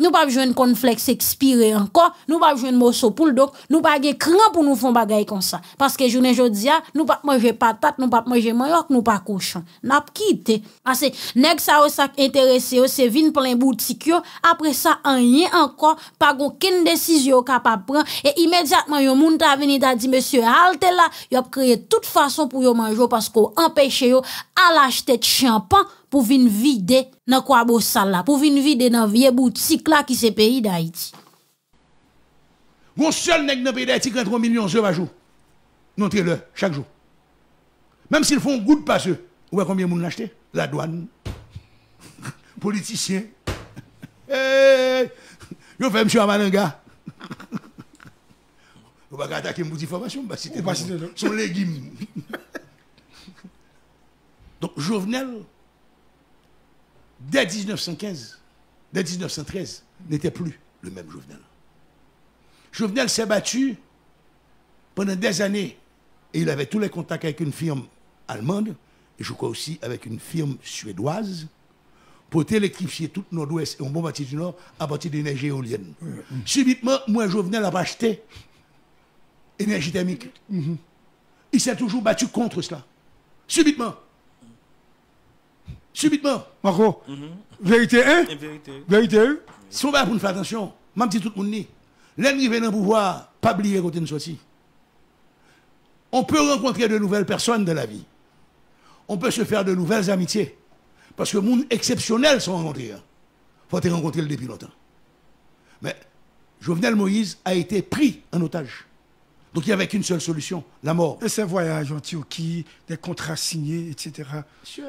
Nous pas besoin de conflex expiré encore, nous pas besoin de morceau poule donc nous pas de cran pour nous faire bagaille comme ça parce que journée jodi a nous pas manger patate, nous pas manger manioc, nous pas cochon. N'a quitté. que ah, nèg ça oh, au sac intéressé oh, c'est vin plein boutique yo, oh. après ça rien encore, pas aucune décision capable prendre et immédiatement yon moun ta venir ta dit monsieur halte là, yo créé toute façon pour yo manger parce qu'on empêché yo à l'acheter de champagne pour venir vider... nan quoi bo sal la, Pour venir vider nan vie boutique la ki se pays d'Haïti... Mon seul nèg dans pays d'Haïti gagne 3 millions d'euros par jour. notez le chaque jour. Même s'ils font goût de eux, vous voyez combien de monde l'acheter La douane. Politicien. Hey, yo fait monsieur gars... Vous va attaquer une de formation, bah, c'était pas son légume. Donc Jovenel dès 1915, dès 1913, n'était plus le même Jovenel. Jovenel s'est battu pendant des années et il avait tous les contacts avec une firme allemande et je crois aussi avec une firme suédoise pour électrifier tout le nord-ouest et un bon partie du nord à partir d'énergie éolienne. Mm-hmm. Subitement, moi, Jovenel a acheté énergie thermique. Mm-hmm. Il s'est toujours battu contre cela. Subitement subitement. Marco. Mhm. Vérité 1 Vérité 1 Si on va faire attention, même si tout le monde, l'ennemi venant pouvoir, pas oublier côté nous sortie. On peut rencontrer de nouvelles personnes dans la vie. On peut se faire de nouvelles amitiés. Parce que monde exceptionnel sont rencontrés. Hein. Faut te rencontrer depuis longtemps. Mais Jovenel Moïse a été pris en otage. Donc il n'y avait qu'une seule solution, la mort. Et ces voyages en Turquie, des contrats signés, etc. Monsieur,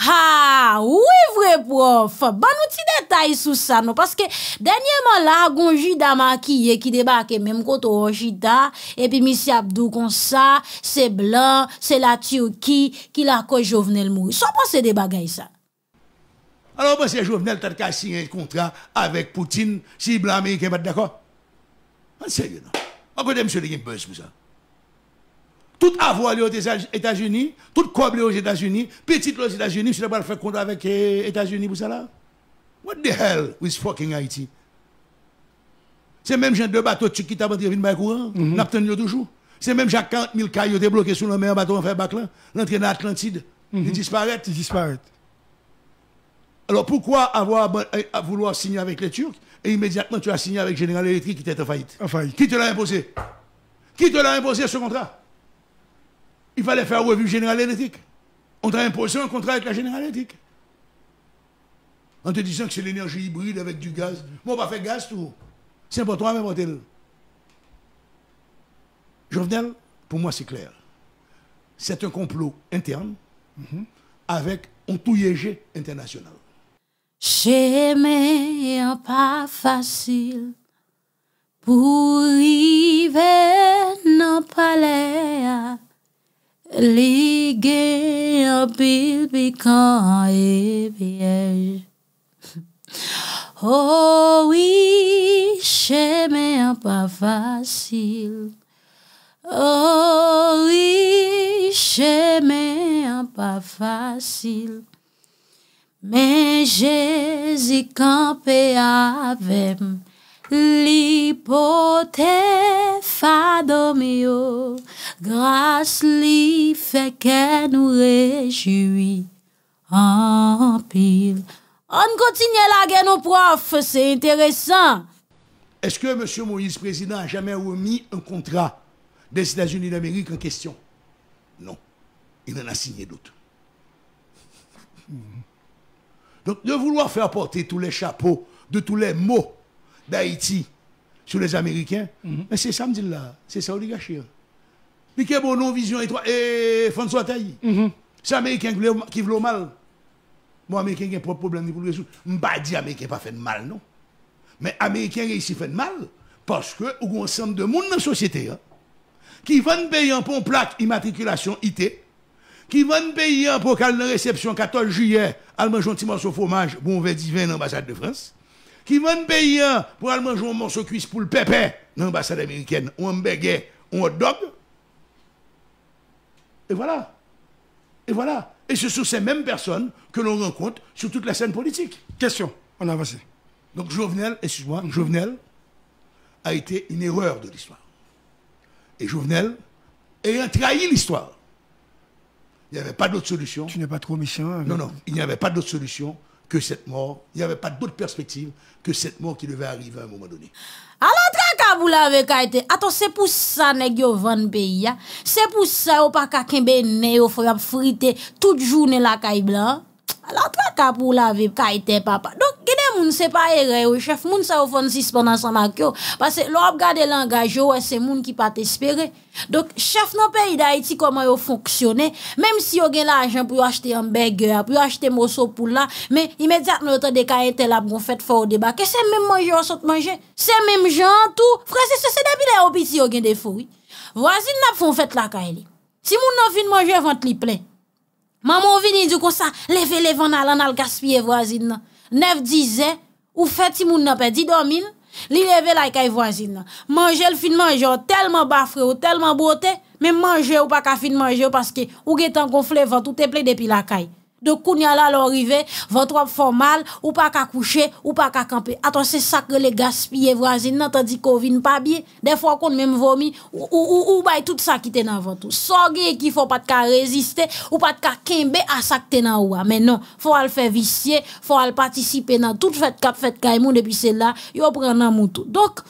Ha, ou e vre prof, ban ou ti detay sou sa nou, paske denye man la, Gonjida ma ki ye ki debake, menm koto Gonjida, epi Missi Abdou konsa, se blan, se la Tio Ki, ki la ko Jovenel Moui, son pan se debage yisa. Ano ba se Jovenel tatka sinye kontra avèk Poutine, si blan menye ke bat dako? Anseye nan, an kote mse de gen buzz mousa. Tout avoir aux États-Unis, tout coble aux États-Unis, petit aux États-Unis, tu n'as pas faire contrat avec les eh, États-Unis pour ça là. What the hell with fucking Haiti? C'est même j'ai deux bateaux qui t'a battu une courant, mhm. n'a toujours. C'est même j'ai 40 000 caillots débloqués sur le mer bateau en fait bac l'entrée dans l'Atlantide, ils mhm. disparaissent. Ils disparaissent. Alors pourquoi avoir eh, vouloir signer avec les Turcs et immédiatement tu as signé avec General Electric qui était en faillite? En faillite. Qui te l'a imposé? Qui te l'a imposé ce contrat? il fallait faire revue générale électrique. On t'a imposé un contrat avec la générale électrique. En te disant que c'est l'énergie hybride avec du gaz. Moi, on va faire gaz tout. C'est important, mais elle. Jovenel, pour moi, c'est clair. C'est un complot interne mhm. avec un touillégé international. un pas facile pour arriver dans palais. Liguez un pile quand il piège. Oh oui, j'aimais er un pas facile. Oh er oui, j'aimais un pas facile. Mais Jésus campait er avec moi. L'hypothèse pote grâce lui fait qu'elle nous réjouit. en pile. On continue la guerre, nos profs, c'est intéressant. Est-ce que M. Moïse, président, a jamais remis un contrat des États-Unis d'Amérique en question Non. Il en a signé d'autres. Donc, de vouloir faire porter tous les chapeaux de tous les mots d'Haïti sur les Américains. Mhm. Mais c'est ça, me dit là. C'est ça, oligarchie. Hein. que bon, non, vision étroite. Et eh, François Taï. Mhm. C'est Américain qui veut mal. Moi, Américain qui a propre problème le résoudre. Je ne pas dire Américain pas fait de mal, non. Mais Américain réussit fait de mal parce que ou ensemble de monde dans la société hein, qui vont payer pour une plaque immatriculation IT, qui vont payer pour une réception 14 juillet, allemand gentiment au fromage, bon verre divin l'ambassade de France qui mène pays pour aller manger un morceau de cuisse pour le pépé dans l'ambassade américaine, ou un bégué, ou un hot dog. Et voilà. Et voilà. Et ce sont ces mêmes personnes que l'on rencontre sur toute la scène politique. Question, on avance. Donc Jovenel, excuse-moi, Jovenel a été une erreur de l'histoire. Et Jovenel ayant trahi l'histoire, il n'y avait pas d'autre solution. Tu n'es pas trop méchant. Non, non, il n'y avait pas d'autre solution que cette mort. Il n'y avait pas d'autre perspective que cette mort qui devait arriver à un moment donné. Alors, vous avec Haïti. Attends, c'est pour ça négio, yo vann pays. Hein? C'est pour ça ou pa ka qu'à kembe ne, frap frite toute journée la caille blanc. Alors, toi, ka pour laver, ka été papa. Donc, gené moun, c'est pas erré, ou chef moun, ça ou fon suspendre ensemble avec yo. Parce que, l'op gade l'engagement c'est moun qui pas t'espérer. Donc, chef non pays d'Haïti, comment yo fonctionné Même si yo gen l'argent pour acheter un burger, pour acheter morceau pour là, mais immédiatement, yo t'en ka été la bon fête fort au débat. c'est même manger, ou saute manger? C'est même gens, tout. Frère, c'est c'est depuis là, ou petit, yo gen des voisin Voisine n'a pas fait la kaeli. Si moun n'a fin manger, vente li plein. Maman vini du comme ça, le les à allant al gaspiller voisine. Neuf disait ou fait ti moun nan di dormi li leve la kay voisine. Manger le fin manger oh, tellement bafre ou oh, tellement beauté, mais manger ou pas ka fin manger parce que ou getan gonflé vent tout est plein depuis la caille de Kounia là l'arrivée, votre formal fort ou pas qu'à coucher, ou pas qu'à camper. Attends, c'est ça que les gaspillés voisins, tandis qu'on vient pas bien. Des fois qu'on même vomi, ou, ou, ou, ou bay tout ça qui t'es dans tout. Sorgé qu'il faut pas qu'à résister, ou pas qu'à kembe à ça qui t'es dans oua. Mais non, faut al faire vicier, faut al participer dans toute fête cap fête kaimoun, e depuis c'est là, yo prend un moutou. Donc,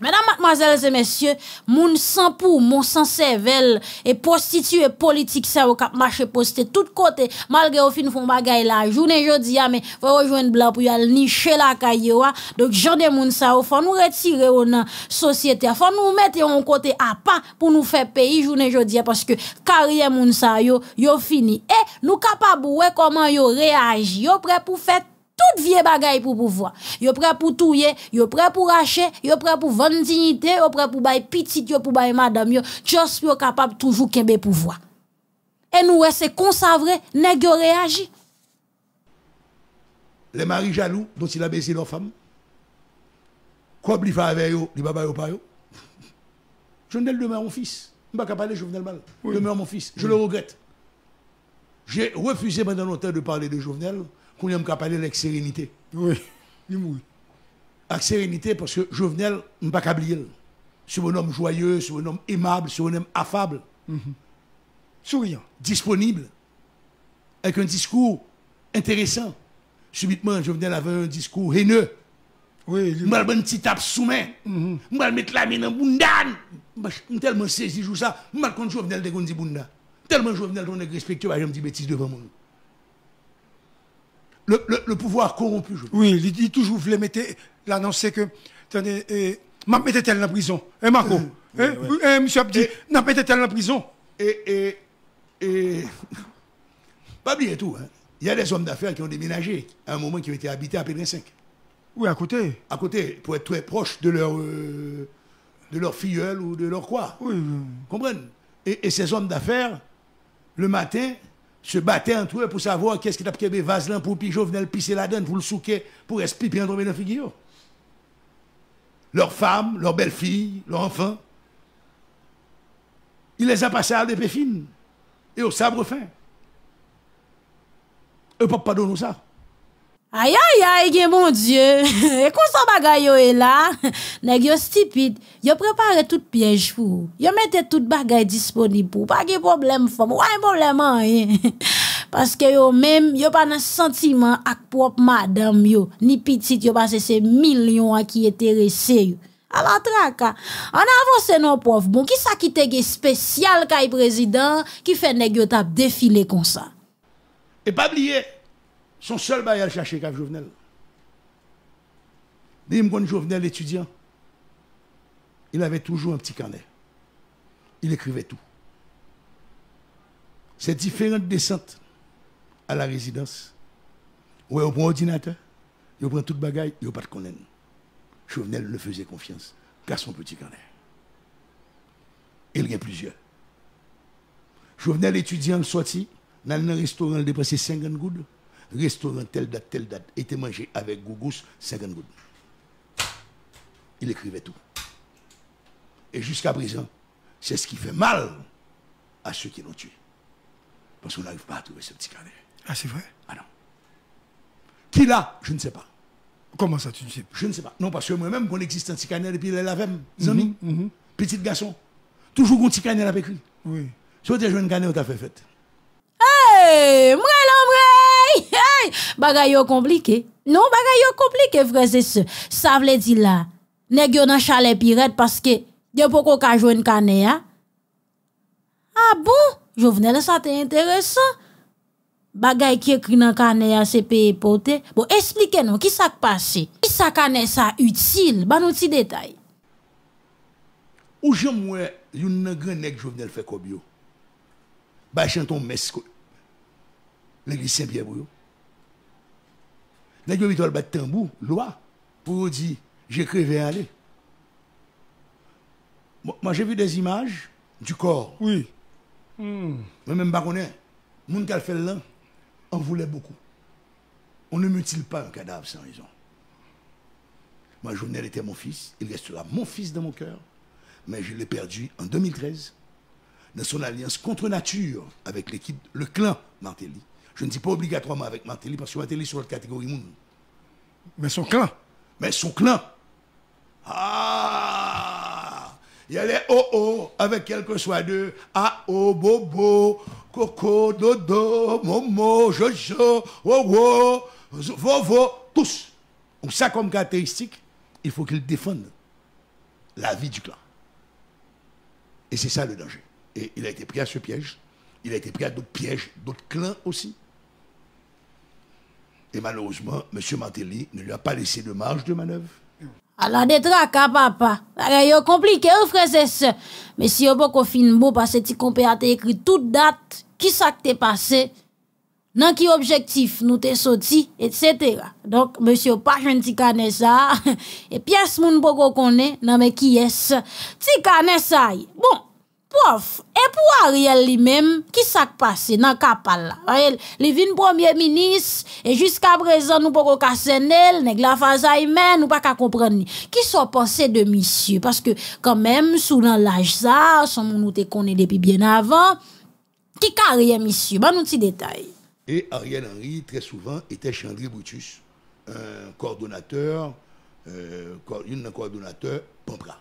Mesdames, mademoiselles et messieurs, moun sans pou, mon sans cervelle, et prostitué politique, ça, au cap marché posté tout côté, malgré au fin font bagay la journée jodi, ah, mais faut rejoindre blanc pour y aller nicher la cailloua. Ah. Donc, genre de moun ça, faut nous retirer on nan société, faut nous mettre en côté à pas pour nous faire payer journée jodi, ah, parce que carrière moun ça, yo, yo fini. Et, nous capable ouais, comment yo réagit yo prêt pour faire tout vie bagay pour pouvoir. Yo prêt pour touyer, yo prêt pour racher, yo prêt pour vendre dignité, yo prêt pour bailler petite, yo pour bailler madame yo, just yo capable toujours kembe pouvoir. Et nous c'est consavré, nèg yo réagi. Les maris jaloux dont il a baisé leur femme. Quoi il fait avec eux, il va pas pas yo. Jovenel demeure mon fils. Je ne pas parler Jovenel Mal. Demeure mon fils. Je le regrette. J'ai refusé pendant longtemps de parler de Jovenel qu'on aime parler avec sérénité. Oui, oui. Avec sérénité, parce que Jovenel, je ne pas oublier. C'est un homme joyeux, c'est un homme aimable, c'est un homme affable. Mhm. Souriant. Disponible. Avec un discours intéressant. Subitement, Jovenel avait un discours haineux. Oui, je vais mettre une petite tape sous main. Mhm. Je vais mettre la main dans boundan. Je suis tellement saisi, je ça. Je vais Jovenel de Gondi Tellement Jovenel, on est respectueux, bah, je me dis bêtises devant moi le, pouvoir corrompu. oui, il dit toujours, vous les l'annoncer que, attendez, m'a mettez-elle en prison Eh Marco euh, eh, eh, Monsieur Abdi, m'a mettez-elle en prison Et, et, et, pas bien tout, hein. Il y a des hommes d'affaires qui ont déménagé à un moment qui ont été habités à Pékin 5. Oui, à côté. À côté, pour être très proche de leur, euh, de leur filleul ou de leur quoi. Oui. Comprenez. et, et ces hommes d'affaires, le matin, se battaient entre eux pour savoir qu'est-ce qui t'a pris Vaseline pour puis le pisser la donne pour le souquer, pour espiper en dans la figure. Leurs femmes, leurs belles-filles, leurs enfants. Il les a passés à l'épée fine et au sabre fin. Eux ne peuvent pas donner ça. Aïe aïe aïe, mon Dieu. Et qu'on s'en bagaille est là, nèg yo stupide. a préparé tout piège pour. a mis tout bagaille disponible pour. Pas de problème femme, pas de problème hein, Parce que yo même, yo pas un sentiment à propre madame yo, ni petite yo parce c'est millions qui étaient yo. À la traque. Hein. On avance non prof. Bon, qui ça qui te spécial kay président qui fait nèg yo tap défiler comme ça. Et pas oublier son seul bail à chercher avec Jovenel. Dès que Jovenel étudiant, il avait toujours un petit carnet. Il écrivait tout. C'est différentes descentes à la résidence. Où au prend ordinateur, il prend le bagaille, il pas de connaître. Jovenel le faisait confiance, car son petit carnet. Il y a plusieurs. Jovenel étudiant le sorti, dans un restaurant, il dépensait 50 gouttes restaurant telle date, telle date, était mangé avec Gougous 50 gouttes. Il écrivait tout. Et jusqu'à présent, c'est ce qui fait mal à ceux qui l'ont tué. Parce qu'on n'arrive pas à trouver ce petit carnet. Ah, c'est vrai Ah non. Qui l'a Je ne sais pas. Comment ça, tu ne sais pas Je ne sais pas. Non, parce que moi-même, un petit carnet depuis la et puis il mhm, amis, mm petit garçon. Toujours un petit carnet avec lui. Oui. Si on était jeune carnet, on t'a fait fête. Hey bagaille compliqué. Non, bagaille compliqué, frère c'est ça, Ça veut dire là, nèg dans nan chalet pirate parce que yo poko ka joindre ya. Hein. Ah bon, Jovenel, ça t'est intéressant. Bagay qui écrit dans canet hein, c'est payé poté. Bon, expliquez-nous qui s'est passé. Qui ça passé ça utile, ba nous petit détail. Ou j'aime ouais, yon nan grand nèg Jovenel fait kobyo. Ba chanton mes L'église Saint-Pierre pour bat tambour, loi pour dire j'écrivais aller. Moi j'ai vu des images du corps. Oui. Hmm. même baronnet, hein, moun fait on voulait beaucoup. On ne mutile pas un cadavre sans raison. Ma journée était mon fils, il restera mon fils dans mon cœur, mais je l'ai perdu en 2013 dans son alliance contre nature avec l'équipe, le clan Martelly. Je ne dis pas obligatoirement avec Martelly, parce que Martelly, sur la catégorie monde. Mais son clan. Mais son clan. Ah Il y a les oh avec quelque soit d'eux. Ah oh, bobo, coco, dodo, momo, jojo, oh oh, vovo, tous. Donc ça comme caractéristique, il faut qu'ils défendent la vie du clan. Et c'est ça le danger. Et il a été pris à ce piège, il a été pris à d'autres pièges, d'autres clans aussi. Et malheureusement, M. Martelly ne lui a pas laissé de marge de manœuvre. Alors, des tracas, hein, papa. C'est compliqué, hein, frère et sœurs. Mais si vous avez fin beau, parce que tu compères écrit toute date, qui ça que passé, dans qui objectif nous t'es sorti, etc. Donc, monsieur, pas un petit ça. Et pièce mon beau qu'on connaît, non mais qui est-ce? Petit ça. Bon, Pof, et pour Ariel qui s'est qui s'est passé dans kapal là Ariel, est est premier ministre et jusqu'à présent, nous pouvons pouvons pas, la nous pas, pas pa comprendre. pas comprendre qui sont pense de monsieur Parce que quand même, sous l'âge son nous était nous depuis bien avant. qui carrière, Monsieur, ben Un petit détail. Et Ariel Henry, très souvent, était Chandri Brutus, un coordonnateur, euh, une coordonnateur Pampra.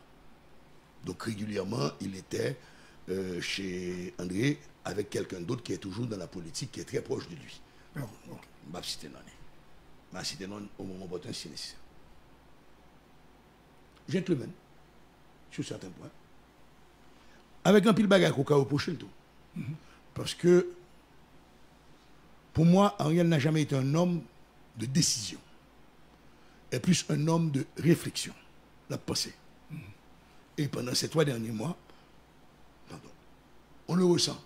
Donc régulièrement, il était euh, chez André avec quelqu'un d'autre qui est toujours dans la politique, qui est très proche de lui. Ah, je bah, c'était non. c'était non au moment où tout le même, sur certains points, avec un pile bagarre au au reproché tout. Mhm. Parce que, pour moi, Ariel n'a jamais été un homme de décision, et plus un homme de réflexion, la pensée. Mhm. Et pendant ces trois derniers mois, on le ressent.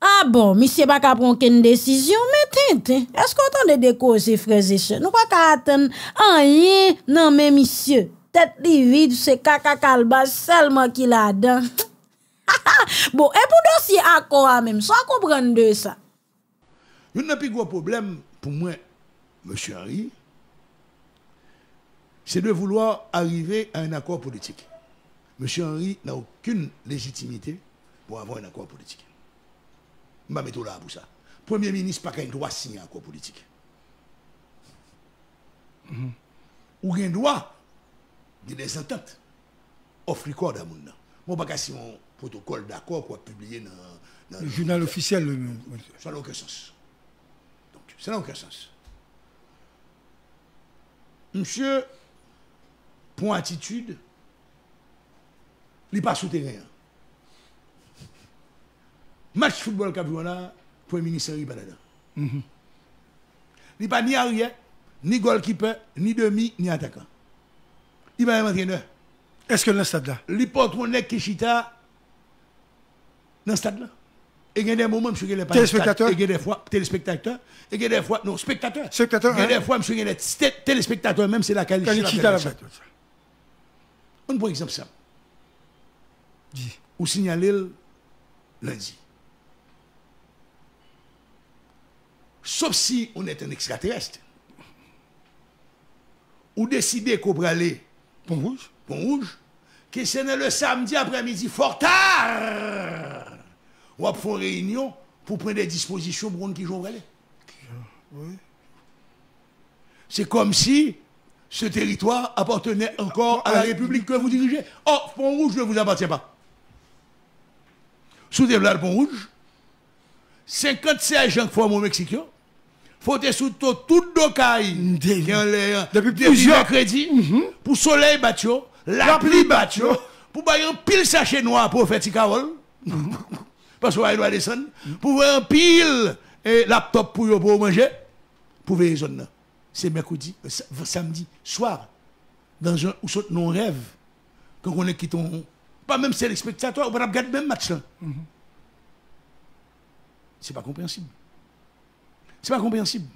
Ah bon, monsieur pas prendre aucune décision, mais tente, est-ce qu'on entend des causes, frères et sœurs? Nous pas qu'à attendre rien, non mais monsieur, tête vide, c'est caca calba seulement qu'il a dedans. bon, et pour dossier accord hein, même, sans comprendre de ça. Il n'y pas plus problème pour moi, monsieur Harry, c'est de vouloir arriver à un accord politique. M. Henry n'a aucune légitimité pour avoir un accord politique. Je vais mettre là pour ça. Premier ministre n'a pas le droit de signer un accord politique. Mm -hmm. Ou le droit de des ententes. Offre record à ne nom. pas bagage, un protocole d'accord soit publié dans, le journal officiel. le... Ça n'a aucun sens. Donc, ça n'a aucun sens. Monsieur, point attitude, li pas souterrain. Match football qu'a joué là, premier ministre il pas ministère pas ni arrière, ni goalkeeper, ni demi, ni attaquant. Il pas un entraîneur. Est-ce que dans le stade là Il porte mon de Kishita dans le stade là. Et il y a des moments, où il y a des Il y a des fois téléspectateurs. Il y a des fois, non, spectateurs. Spectateurs. Il y a hein? des fois, monsieur, il y a des téléspectateurs, même c'est la qualité. On bon exemple simple ou signaler lundi. Sauf si on est un extraterrestre. Ou décider qu'on va aller Pont Rouge, Pont Rouge, que n'est le samedi après-midi fort tard. Ou après une réunion pour prendre des dispositions pour qui vont aller. C'est comme si ce territoire appartenait encore à la République que vous dirigez. Or, oh, Pont Rouge ne vous appartient pas sous le pont rouge, 50 sergents font au Mexique, faut être sous tout docaille depuis plusieurs crédits, mm-hmm. pour soleil battu, la pluie battu, pour bailler un pile sachet noir pour faire carol, mm-hmm. parce qu'on va descendre, pour un pile et eh, laptop pour, pour manger, pour veiller zone. C'est mercredi, euh, samedi soir, dans un sont nos rêve, quand on est quitté pas même c'est spectateurs, on va regarder même match là. C'est pas compréhensible. C'est pas compréhensible.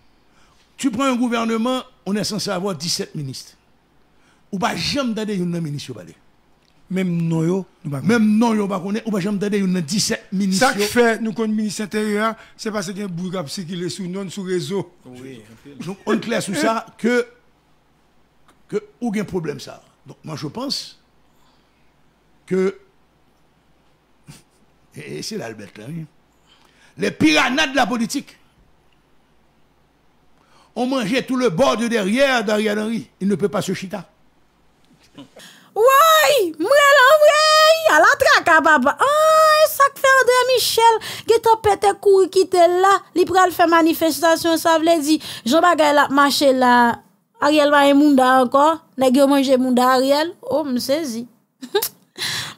Tu prends un gouvernement, on est censé avoir 17 ministres. Ou pas jamais d'aller des ministre Même non, même non, bah, on est, ou pas jamais d'aller 17 ministres. Ça fait, nous, comme ministre intérieur, c'est parce qu'il y a un qui est sous non, sous réseau. Donc, on est clair sur ça que, que, ou un problème ça. Donc, moi, je pense, et c'est là les piranhas de la politique ont mangé tout le bord de derrière d'Ariel Henry. Il ne peut pas se chita. Oui, moi l'envoyé à la traque papa. Ah, hein, ça que fait André Michel, qui en pété courir qui là, il fait manifestation, ça veut dire Jean Bagay la marché là. Ariel va y monde encore, nèg yo manger monde Ariel. Oh, me saisis.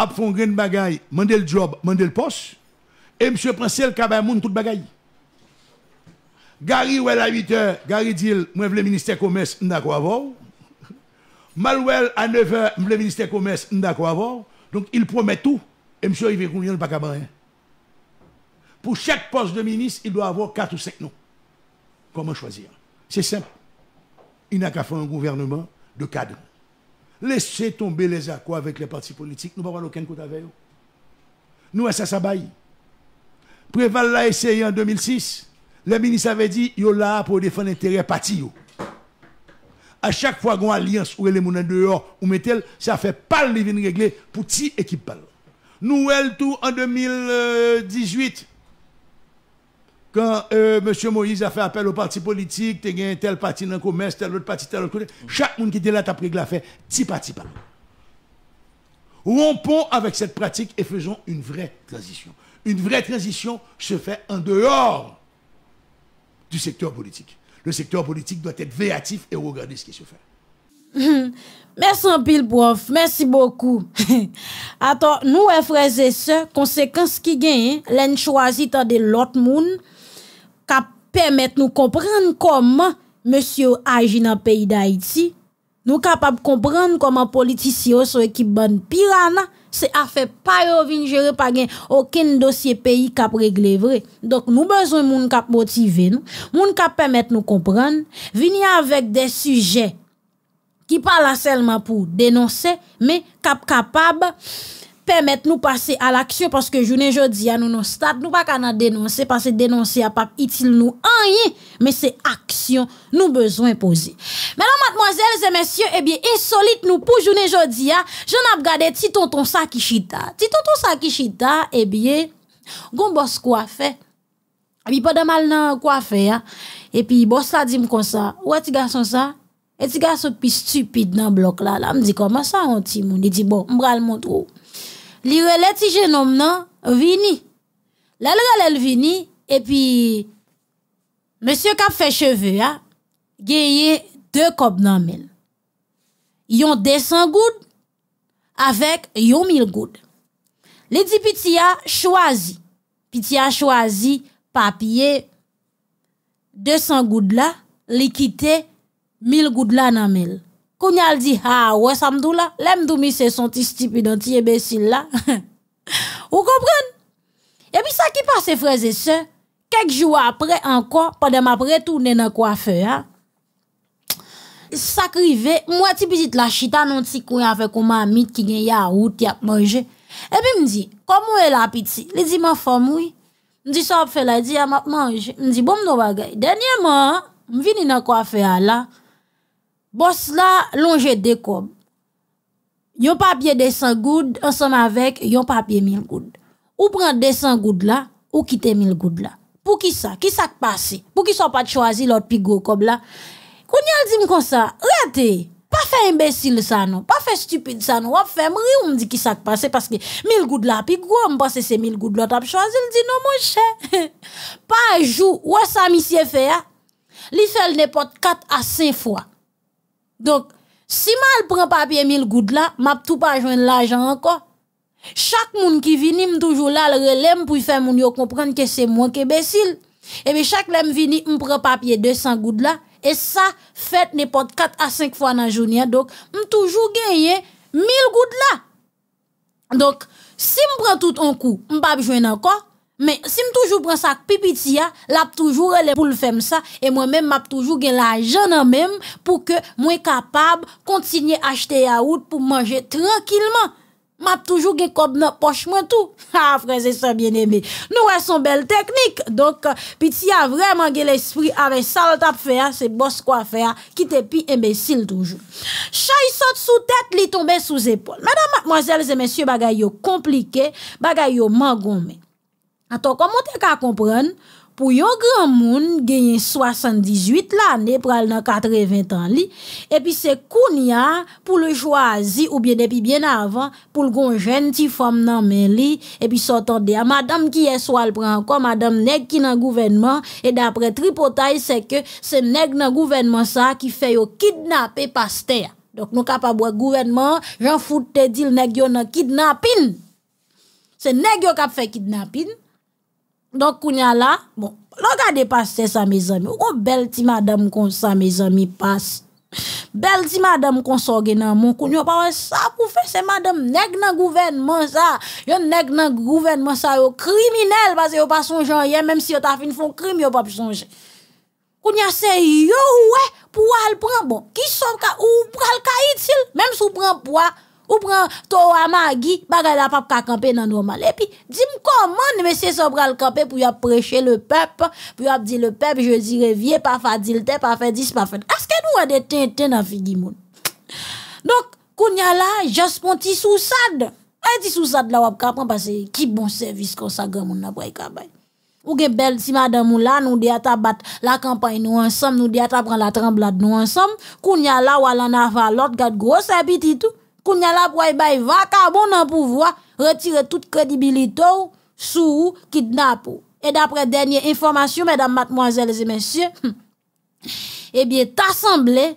E a fait un grand bagaille, le job, mandé le poste, et monsieur Princel il a tout bagaille. Gary à 8h, Gary dit, moi je le ministère commerce, d'accord avoir. Malouel à 9h, le ministère commerce, d'accord avoir. Donc il promet tout, et monsieur Yves veut pas rien. Pour chaque poste de ministre, il doit avoir 4 ou 5 noms. Comment choisir C'est simple. Il n'a qu'à faire un gouvernement de cadres. Laissez tomber les accords avec les partis politiques. Nous ne pouvons pas aucun côté avec eux. Nous, ça, s'abat. Préval l'a essayé en 2006. Le ministre avait dit, yo là pour défendre l'intérêt parti. À chaque fois qu'on alliance ou les monnaies dehors ou mettez, ça fait pas le régler pour ti équipe Nous, elle tout en 2018, quand euh, M. Moïse a fait appel au parti politique, tu as tel parti dans le commerce, tel autre parti, tel autre côté, chaque monde qui était là, tu pris la fait, petit pas, Rompons avec cette pratique et faisons une vraie transition. Une vraie transition se fait en dehors du secteur politique. Le secteur politique doit être véatif et regarder ce qui se fait. Merci en pile, Merci beaucoup. Attends, nous, frères et sœurs, Conséquence qui gagne... l'en hein? choisit de l'autre monde permettre nous comprendre comment monsieur agit dans le pays d'Haïti. Nous capables comprendre comment politiciens sont qui de pirana, c'est affaire pas gérer pas aucun dossier pays cap régler vrai. Donc nous besoin moun cap motivé, nous, moun cap permettre nous comprendre, venir avec des sujets qui parlent seulement pour dénoncer mais cap capable permettre nous passer à l'action parce que journée jeudi à nous non stade nous pas qu'à dénoncer parce que dénoncer à pas utile nous rien mais c'est action nous besoin poser. Mesdames mademoiselles et messieurs eh bien insolite nous pour journée jeudi à j'en a regardé petit tonton Sakishita. ti tonton chita eh bien gon boss quoi fait pas de mal nan quoi faire et puis boss la dit comme ça ouais petit garçon ça et tu garçon puis stupide dans bloc là là me dit comment ça on petit monde il dit bon m'bral montre Li rele ti nan, vini. La l rele puis vini, epi, monsye kap fe cheve a geye de cob nan men. Yon 200 goud, avec 1000 goud. Li di piti a choisi Piti a choisi papier 200 goud la, li kite 1000 goud la nan Kou nyal di, ha, wè samdou la, lèm dou mi se son ti stipi nan ti ebesil la. Ou kompren? Ebi sa ki pa se freze se, kek jou apre anko, padèm apre tou nè nan kwa fe ya. Sa krive, mwen ti pizit la chita nan ti kou nyan fe kouman amit ki gen ya outi ap manje. Ebi mdi, kou mwen la apiti, li di man fomoui, mdi sa ap fe la, li di ya man ap manje. Mdi, bom do bagay, denye man, mvini nan kwa fe ya la. Bos la, lonje de kob. Yon papye desan goud, ansan avek, yon papye mil goud. Ou pran desan goud la, ou kite mil goud la. Pou ki sa? Ki sa k'pase? Pou ki sa pa chwazi lot pi go kob la? Koun yal di mi konsa, rete! Pa fe imbesil sa nou, pa fe stupide sa nou, wap fe mri ou mdi ki sa k'pase? Paske mil goud la, pi gwa mbose se mil goud lot ap chwazi, l di nou monshe! Pa jou, wap sa misye fe ya? Li fel ne pot kat asen fwa. Donc, si mal prend papier 1000 gouttes là, m'a tout pas joindre l'argent encore. Chaque monde qui vient, me toujours là le relève pour faire moun comprendre que c'est moi qui imbécile. Et bien chaque lème vini, me prend papier 200 gouttes là et ça fait n'importe 4 à 5 fois dans journée. Donc, gagne toujours gagner 1000 gouttes là. Donc, si je prends tout un coup, me pas jouer encore mais si je toujours prends ça pipiti a, l'a toujours elle pour le faire ça et moi-même m'a toujours gain l'argent même pour que moi capable continuer à acheter à route pour manger tranquillement. M'a toujours gain comme dans poche moi tout. Ah frères et bien aimé. nous avons belle technique. Donc Pipitia euh, a vraiment gain l'esprit avec ça t'a faire, hein. c'est boss quoi faire hein. qui t'es pi imbécile toujours. Chay saute sous tête, li tombe sous épaule. madame mademoiselles et messieurs, bagaille compliqué, bagaille mangomé. Ato komote ka kompren, pou yon gran moun genyen 78 l ane, pral nan 80 an li, epi se koun ya pou le jwazi ou bien depi bien avan pou le gon jen ti fom nan men li, epi sotan de a, madame ki eswal pran kon, madame neg ki nan gouvenman, e dapre tripotay se ke se neg nan gouvenman sa ki feyo kidnap e paste ya. Dok nou kap abwa gouvenman, jan foute di l neg yo nan kidnapin. Se neg yo kap fe kidnapin. Donk kou nya la, bon, lo ka depase se sa me zami, ou kon bel ti madame kon sa me zami pase. Bel ti madame kon soge nan moun, kou nya pa wè sa pou fè se madame neg nan gouvenman sa. Yo neg nan gouvenman sa yo kriminel, pase yo pa sonje an yen, mèm si yo ta fin fon krim, yo pa sonje. Kou nya se yo wè pou wè al pran, bon, ki son ka ou pou al ka itil, mèm sou pran pou wè. ou prend Toa magi, bagay la pap ka camper dans normal. Et puis, dis-moi comment monsieur Sobral camper pour y prêcher le peuple, pour y dire le peuple, je dirais vieux, pas fadilte, pas fait dis pas fait. Est-ce que nous a des tintin dans figi moun? Donc, kounya la, juste mon petit sousade Un petit la wap parce que qui bon service comme ça grand moun pour Ou bien belle si madame ou la, nous dit à bat la campagne nous ensemble, nous dit à prendre la tremblade nous ensemble. Kounya la ou à l'en avalot, gade gros habitude tout qu'on a la vacabon en pouvoir retirer toute crédibilité sous kidnapping Et d'après dernière information, mesdames, mademoiselles et messieurs, eh bien, t'assemblé,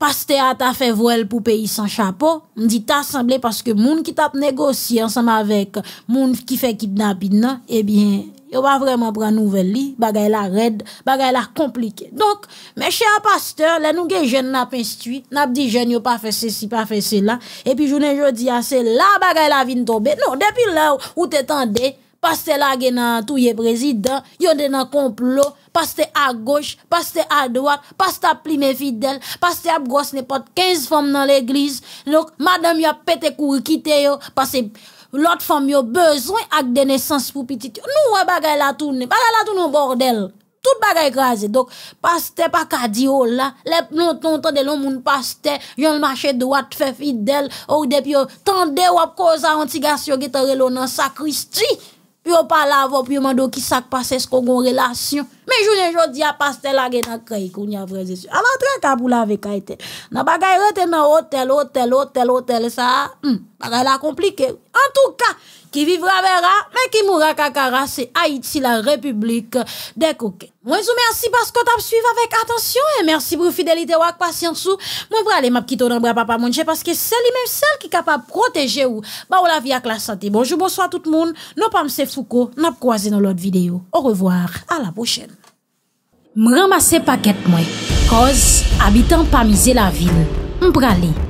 Paste a ta fe vwel pou peyi san chapo, mdi ta asemble paske moun ki tap negosi ansam avek moun ki fe kidnabin nan, ebyen eh yo ba vreman pran nouvel li, bagay la red, bagay la komplike. Donk, meche a paste, le nouge jen nap instui, nap di jen yo pa fe se si, pa fe se la, epi jounen jodi a ah, se la, bagay la vin tobe, non, depi la ou te tende, pasteur la gen nan touye prezident, yon den nan complot, pasteur à gauche, pasteur à droite, pasteur plimé fidèle, pasteur à grosse n'importe 15 femmes dans l'église. Donc, madame, yon pété couru quitter yo, parce l'autre femme a besoin ak de naissance pour petit. Nous, ouais, bagay la tourne, bagay la au bordel. Tout bagay écrasé. Donc, pasteur pas ka di oh Les non non de l'homme moun paste, yon marché droite fait fidèle, ou oh, depuis yo, on cause koza antigasyon gitare lo nan sacristie puis on parle avant, puis on demande qui s'est passé, ce qu'on a en relation. Mais je ne dis pas, pasteur la gen nan kay, qu'on y a vrai Alors, très tabou la avec Haïti. il y a un hôtel, hôtel, hôtel, hôtel, ça, hmm, bagay la compliqué. En tout cas, Ki vivra vera, men ki moura kakara, se Haïti la republik de kouken. Mwen sou mersi paskot ap suiv avèk. Atensyon, mersi pou fidelite wak pasyansou. Mwen brale map kito nan bral papa moun. Je paske sel li men sel ki kapap proteje ou. Ba ou la vi ak la sante. Bonjou, bonsoy a tout moun. Nopam se fouko, nap kouaze nou lot videyo. Ou revoar, a la pochèn. Mwen ramase paket mwen. Koz, abitan pamize la vil. Mwen brale.